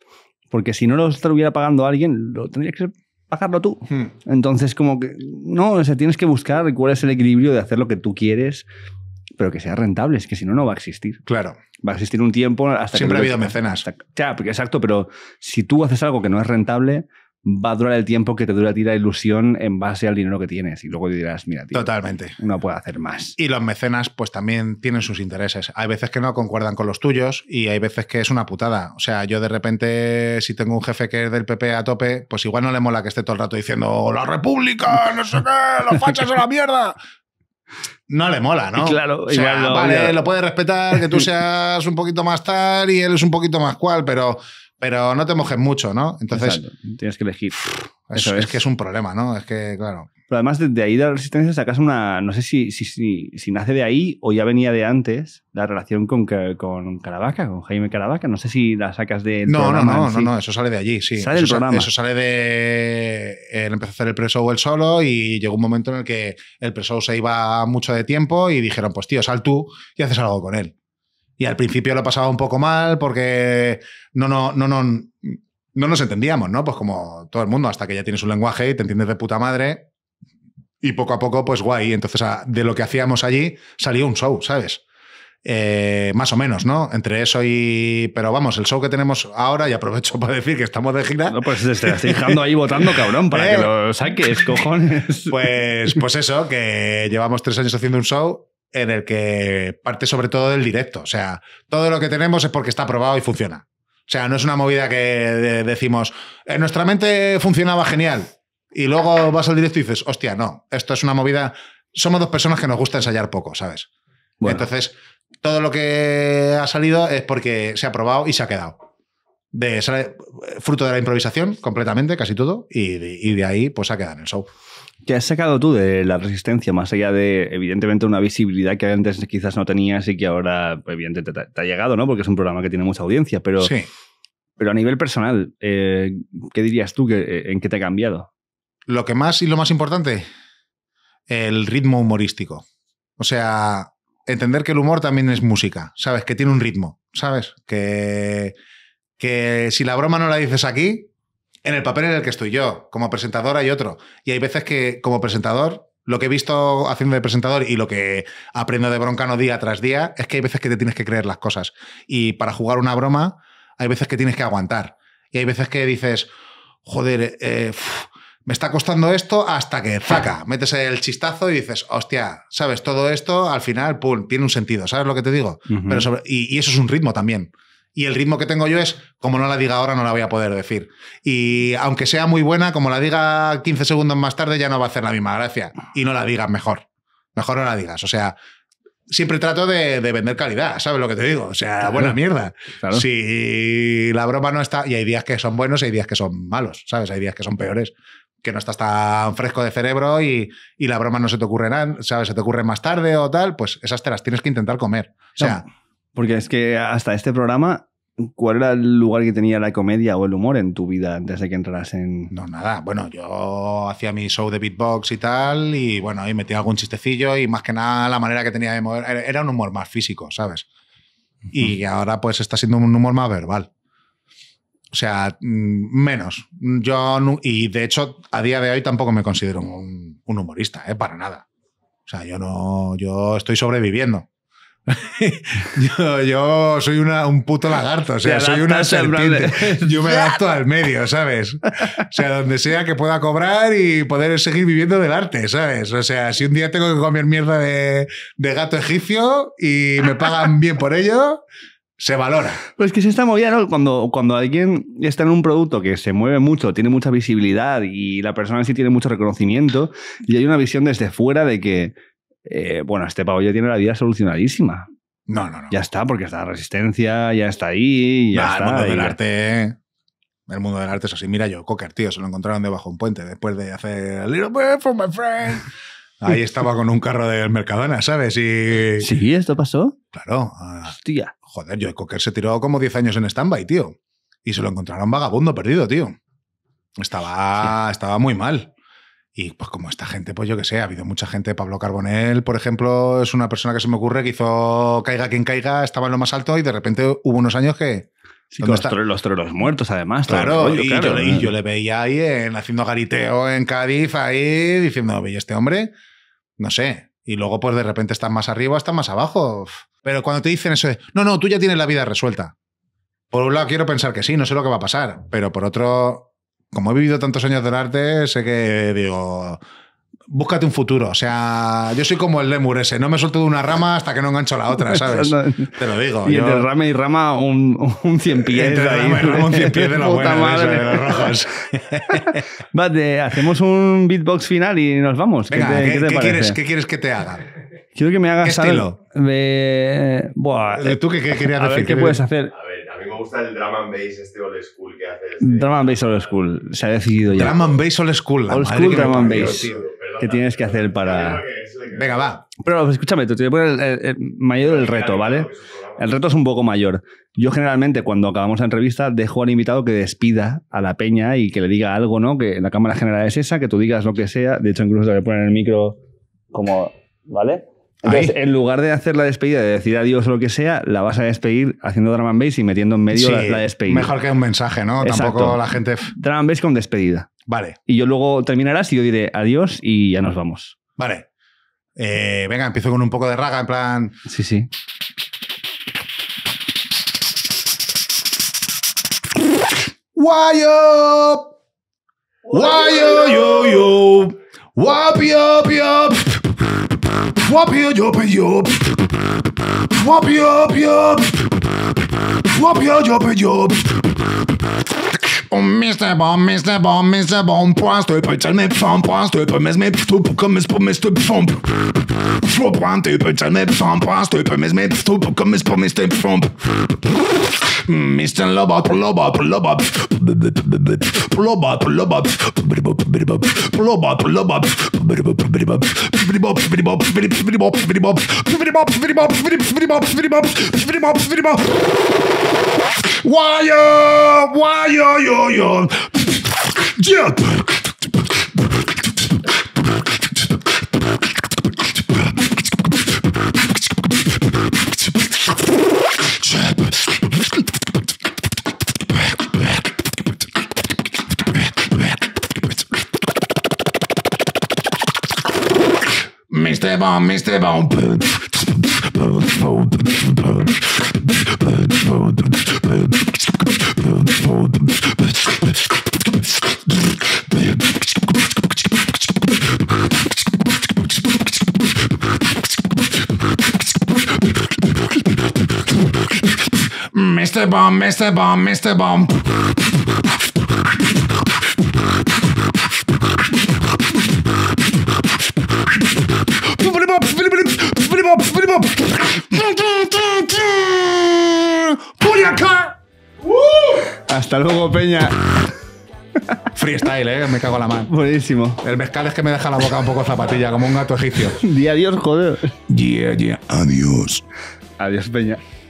Porque si no lo estuviera pagando alguien, lo tendría que hacerlo tú. Entonces, como que, no, o tienes que buscar cuál es el equilibrio de hacer lo que tú quieres, pero que sea rentable, es que si no, no va a existir. Claro. Va a existir un tiempo hasta Siempre ha habido mecenas. exacto, pero si tú haces algo que no es rentable, va a durar el tiempo que te dura a ti ilusión en base al dinero que tienes. Y luego dirás, mira, tío, Totalmente. no puede hacer más. Y los mecenas, pues también tienen sus intereses. Hay veces que no concuerdan con los tuyos y hay veces que es una putada. O sea, yo de repente, si tengo un jefe que es del PP a tope, pues igual no le mola que esté todo el rato diciendo la república, no sé qué, los fachas a la mierda no le mola, ¿no? Claro, igual vale, lo puede respetar, que tú seas un poquito más tal y él es un poquito más cual, pero pero no te mojes mucho, ¿no? Entonces. Tienes que elegir. Eso, es. que es un problema, ¿no? Es que, claro. Pero además, de ahí de la resistencia sacas una. No sé si, si, nace de ahí o ya venía de antes la relación con, con Caravaca, con Jaime Caravaca. No sé si la sacas de. No, no, no, no, eso sale de allí, sí. Sale del programa. eso sale de. Él empezó a hacer el preso show él solo y llegó un momento en el que el preso se iba mucho de tiempo y dijeron, pues tío, sal tú y haces algo con él. Y al principio lo pasaba un poco mal porque no, no, no, no, no nos entendíamos, ¿no? Pues como todo el mundo, hasta que ya tienes un lenguaje y te entiendes de puta madre. Y poco a poco, pues guay. Entonces, de lo que hacíamos allí salió un show, ¿sabes? Eh, más o menos, ¿no? Entre eso y. Pero vamos, el show que tenemos ahora, y aprovecho para decir que estamos de gira. No, pues te este, estoy dejando ahí votando, cabrón, para que eh. lo saques, cojones. Pues, pues eso, que llevamos tres años haciendo un show en el que parte sobre todo del directo. O sea, todo lo que tenemos es porque está probado y funciona. O sea, no es una movida que decimos, en eh, nuestra mente funcionaba genial. Y luego vas al directo y dices, hostia, no, esto es una movida. Somos dos personas que nos gusta ensayar poco, ¿sabes? Entonces, todo lo que ha salido es porque se ha probado y se ha quedado. De, eh, fruto de la improvisación completamente, casi todo, y de, y de ahí pues ha quedado en el show. ¿Qué has sacado tú de la resistencia, más allá de, evidentemente, una visibilidad que antes quizás no tenías y que ahora, evidentemente, te, ha llegado, ¿no? Porque es un programa que tiene mucha audiencia, pero, sí. pero a nivel personal, eh, ¿qué dirías tú que, eh, en qué te ha cambiado? Lo que más y lo más importante, el ritmo humorístico. O sea, entender que el humor también es música, ¿sabes? Que tiene un ritmo, ¿sabes? Que, que si la broma no la dices aquí, en el papel en el que estoy yo. Como presentadora hay otro. Y hay veces que, como presentador, lo que he visto haciendo de presentador y lo que aprendo de broncano día tras día es que hay veces que te tienes que creer las cosas. Y para jugar una broma, hay veces que tienes que aguantar. Y hay veces que dices, joder, eh, me está costando esto hasta que zaca, metes el chistazo y dices, hostia, sabes, todo esto al final, pum, tiene un sentido, ¿sabes lo que te digo? Pero y, eso es un ritmo también. Y el ritmo que tengo yo es, como no la diga ahora, no la voy a poder decir. Y aunque sea muy buena, como la diga 15 segundos más tarde, ya no va a hacer la misma gracia. Y no la digas mejor. Mejor no la digas. O sea, siempre trato de, vender calidad, ¿sabes lo que te digo? O sea, buena mierda. Si la broma no está. Y hay días que son buenos y hay días que son malos, ¿sabes? Hay días que son peores que no estás tan fresco de cerebro y, y la broma no se te ocurre, ¿sabes? Se te ocurre más tarde o tal, pues esas te las tienes que intentar comer. O sea, porque es que hasta este programa, ¿cuál era el lugar que tenía la comedia o el humor en tu vida desde que entraras en...? No, nada. Bueno, yo hacía mi show de beatbox y tal, y bueno, ahí metía algún chistecillo y más que nada la manera que tenía de mover... Era un humor más físico, ¿sabes? Y ahora pues está siendo un humor más verbal. O sea, mm, menos. Yo y de hecho, a día de hoy tampoco me considero un, un humorista, ¿eh? para nada. O sea, yo no, yo estoy sobreviviendo. yo, soy un puto lagarto, o sea, soy una serpiente. Yo me adapto al medio, ¿sabes? O sea, donde sea que pueda cobrar y poder seguir viviendo del arte, ¿sabes? O sea, si un día tengo que comer mierda de, gato egipcio y me pagan bien por ello, se valora. Pues que se está moviendo, Cuando, cuando alguien está en un producto que se mueve mucho, tiene mucha visibilidad y la persona sí tiene mucho reconocimiento y hay una visión desde fuera de que eh, bueno, este pavo ya tiene la vida solucionadísima. No, no, no. Ya está, porque está la resistencia, ya está ahí. Ya está, el mundo del arte. El mundo del arte es así. Mira yo, Cocker, tío, se lo encontraron debajo de un puente después de hacer A Little for My Friend. Ahí estaba con un carro del Mercadona, ¿sabes? Sí, esto pasó. Claro. Ah, Hostia. Joder, yo, Cocker se tiró como 10 años en stand-by, tío. Y se lo encontraron vagabundo perdido, tío. Estaba, estaba muy mal. Y pues como esta gente, pues yo que sé, ha habido mucha gente, Pablo Carbonell, por ejemplo, es una persona que se me ocurre que hizo Caiga quien caiga, estaba en lo más alto y de repente hubo unos años que... Sí, los, muertos además. Claro, y, yo, le veía ahí haciendo gariteo en Cádiz, ahí diciendo, veía este hombre, no sé. Y luego pues de repente está más arriba, está más abajo. Pero cuando te dicen eso no, no, tú ya tienes la vida resuelta. Por un lado quiero pensar que sí, no sé lo que va a pasar, pero por otro como he vivido tantos años del arte, sé que digo, búscate un futuro. O sea, yo soy como el lemur ese, no me suelto de una rama hasta que no engancho la otra, ¿sabes? Te lo digo. Y entre rama y rama un, un cien pies. Entre ahí, un cien pies de la buena. rojos. Vale, hacemos un beatbox final y nos vamos. ¿Qué, quieres, que te haga? Quiero que me hagas ¿Qué estilo? ¿Tú qué, querías a ¿Qué puedes hacer? gusta el drum and este old school que haces. Este Drama and old school, se ha decidido ya. Drama and old school. old school and ¿Qué tienes que hacer para...? Venga, va. Pero escúchame, te voy a poner el, mayor el reto, ¿vale? El reto es un poco mayor. Yo generalmente cuando acabamos la entrevista dejo al invitado que despida a la peña y que le diga algo, ¿no? Que la cámara general es esa, que tú digas lo que sea. De hecho, incluso te voy a poner el micro como... ¿Vale? en lugar de hacer la despedida, de decir adiós o lo que sea, la vas a despedir haciendo drum and bass y metiendo en medio la, despedida. Mejor que un mensaje, ¿no? Tampoco la gente. Drum and bass con despedida. Vale. Y yo luego terminarás y yo diré adiós y ya nos vamos. Vale. Eh, venga, empiezo con un poco de raga, en plan. Sí, sí. ¡Wayo! ¡Wayo, yo, yo. Wop you, job and job. Wop your job. Wop and Mr. Bomb, Mr. Bomb, Mr. Bomb, point tal med farm, poinstøpe, mas med støpe, kom med spor, med point fump. Flor poinstøpe, tal med point poinstøpe, mas med støpe, kom med hmm, spor, med støpe, fump. Mr. Lobop, Lobop, Lobop, Lobop, Lobop, Lobop, Lobop, Wire! Uh, Wire! Uh, Yo! your jump. Mr. Bomb, Mr. Bomb. Mr. Bomb, Mr. Bomb, Mr. Bomb. Hasta luego, Peña. Freestyle, ¿eh? Me cago en la mano. Buenísimo. El mezcal es que me deja la boca un poco zapatilla, como un gato egipcio. Di adiós, joder. Yeah, yeah. Adiós. Adiós, Peña.